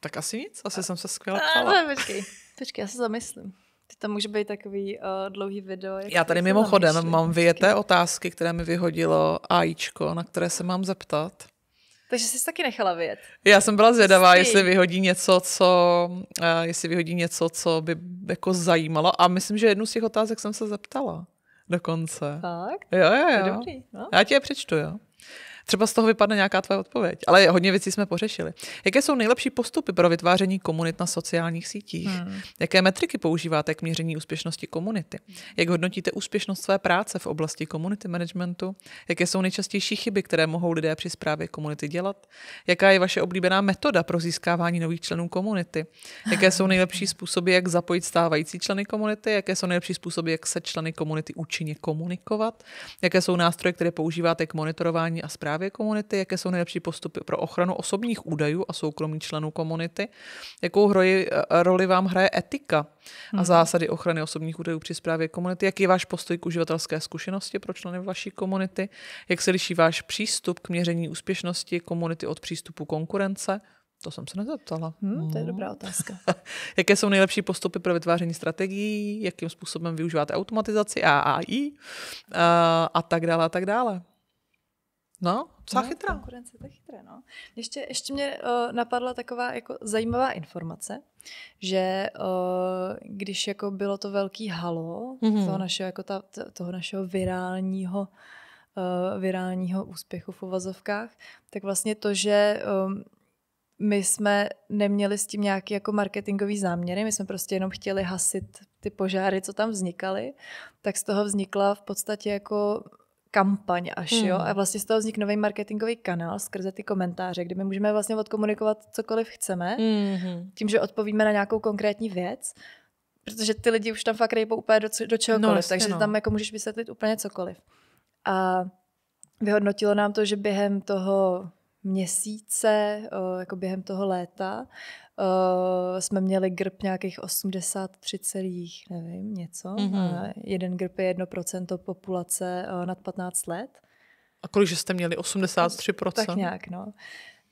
Tak asi nic, asi a... jsem se skvěle ptala. A, počkej, počkej, já se zamyslím. Teď to může být takový uh, dlouhý video. Já tady mimochodem namýšlí. mám vyjeté otázky, které mi vyhodilo AIčko, na které se mám zeptat. Takže jsi taky nechala vyjet. Já jsem byla zvědavá, jsi. jestli vyhodí něco, co, uh, jestli vyhodí něco, co by jako zajímalo. A myslím, že jednu z těch otázek jsem se zeptala dokonce. Tak. Jo, jo, jo. To je dobrý, no? Já ti je přečtu, jo. Třeba z toho vypadne nějaká tvoje odpověď, ale hodně věcí jsme pořešili. Jaké jsou nejlepší postupy pro vytváření komunit na sociálních sítích? Hmm. Jaké metriky používáte k měření úspěšnosti komunity? Jak hodnotíte úspěšnost své práce v oblasti komunity managementu? Jaké jsou nejčastější chyby, které mohou lidé při zprávě komunity dělat? Jaká je vaše oblíbená metoda pro získávání nových členů komunity? Jaké jsou nejlepší způsoby, jak zapojit stávající členy komunity? Jaké jsou nejlepší způsoby, jak se členy komunity účinně komunikovat? Jaké jsou nástroje, které používáte k monitorování a zprávě správě komunity, jaké jsou nejlepší postupy pro ochranu osobních údajů a soukromí členů komunity, jakou hroji, eh, roli vám hraje etika a mhm. zásady ochrany osobních údajů při správě komunity, jaký je váš postoj k uživatelské zkušenosti pro členy vaší komunity, jak se liší váš přístup k měření úspěšnosti komunity od přístupu konkurence, to jsem se nezeptala. Hmm, to je no. dobrá otázka. Jaké jsou nejlepší postupy pro vytváření strategií, jakým způsobem využíváte automatizaci a AI eh, a tak dále a tak dále. No, co no, chytrá. Konkurence, to je chytré, no. Ještě, ještě mě uh, napadla taková jako zajímavá informace, že uh, když jako bylo to velký halo mm-hmm. toho našeho, jako ta, toho našeho virálního uh, virálního úspěchu v uvazovkách, tak vlastně to, že um, my jsme neměli s tím nějaký jako marketingový záměry, my jsme prostě jenom chtěli hasit ty požáry, co tam vznikaly, tak z toho vznikla v podstatě jako kampaň až, hmm. jo, a vlastně z toho vznik nový marketingový kanál skrze ty komentáře, kde my můžeme vlastně odkomunikovat cokoliv chceme, hmm. tím, že odpovíme na nějakou konkrétní věc, protože ty lidi už tam fakt rejpou úplně do, do no, čehokoliv, no, takže no. tam jako můžeš vysvětlit úplně cokoliv. A vyhodnotilo nám to, že během toho měsíce, jako během toho léta, Eh, jsme měli grp nějakých 83 celých, nevím, něco. Mm-hmm. A jeden grp je 1% populace uh, nad 15 let. A kolik jste měli? 83%? Tak nějak, no.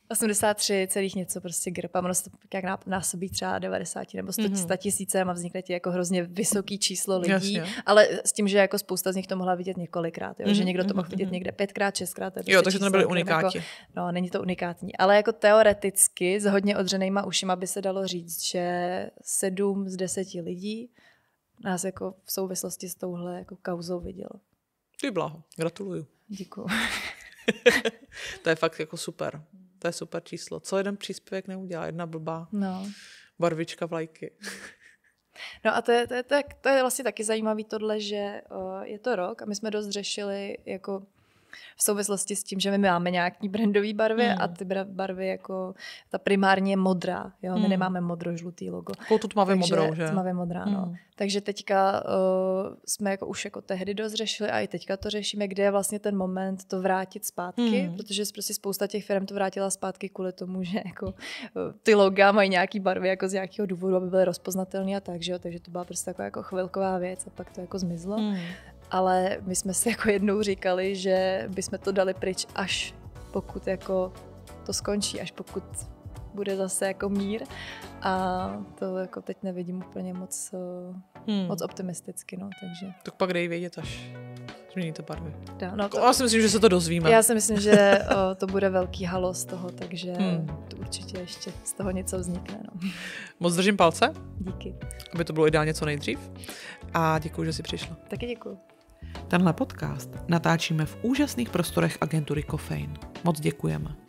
83 celých něco prostě grpa, ono se to jak násobí třeba 90 nebo 100, mm-hmm. tisíce tisícem a vznikne ti jako hrozně vysoký číslo lidí, Jasně. ale s tím, že jako spousta z nich to mohla vidět několikrát, jo? Mm-hmm. že mhm, někdo to mohl mhm, vidět mhm. někde pětkrát, šestkrát. Prostě jo, takže to nebyly jako unikáti. Jako, no, není to unikátní, ale jako teoreticky s hodně odřenýma ušima by se dalo říct, že sedm z deseti lidí nás jako v souvislosti s touhle jako kauzou vidělo. Ty blaho, gratuluju. Děkuju. to je fakt jako super. To je super číslo. Co jeden příspěvek neudělá, jedna blbá no. barvička vlajky. No a to je, to, je, to, je, to je vlastně taky zajímavý tohle, že uh, je to rok a my jsme dost řešili jako v souvislosti s tím, že my máme nějaký brandové barvy mm. a hmm. ty barvy jako ta primárně modrá, jo, my mm. nemáme modro-žlutý logo. Takovou tu tmavě Takže, modrou, že? Tmavě modrá, mm. no. Hmm. Takže teďka uh, jsme jako už jako tehdy dost řešili a i teďka to řešíme, kde je vlastně ten moment to vrátit zpátky, mm. protože prostě spousta těch firm to vrátila zpátky kvůli tomu, že jako uh, ty loga mají nějaký barvy jako z nějakého důvodu, aby byly rozpoznatelné a tak, že jo, takže to byla prostě taková jako chvilková věc a pak to jako zmizlo. Mm ale my jsme si jako jednou říkali, že bychom to dali pryč až pokud jako to skončí, až pokud bude zase jako mír a to jako teď nevidím úplně moc, eh, hmm. moc optimisticky, no, takže. Tak pak dej vědět, až to barvy. Já no, to, já si myslím, že se to dozvíme. Já si myslím, že o, eh, to bude velký halo z toho, takže hmm. to určitě ještě z toho něco vznikne. No. Moc držím palce. Díky. Aby to bylo ideálně co nejdřív. A děkuji, že jsi přišla. Taky děkuji. Tenhle podcast natáčíme v úžasných prostorech agentury Kofein. Moc děkujeme.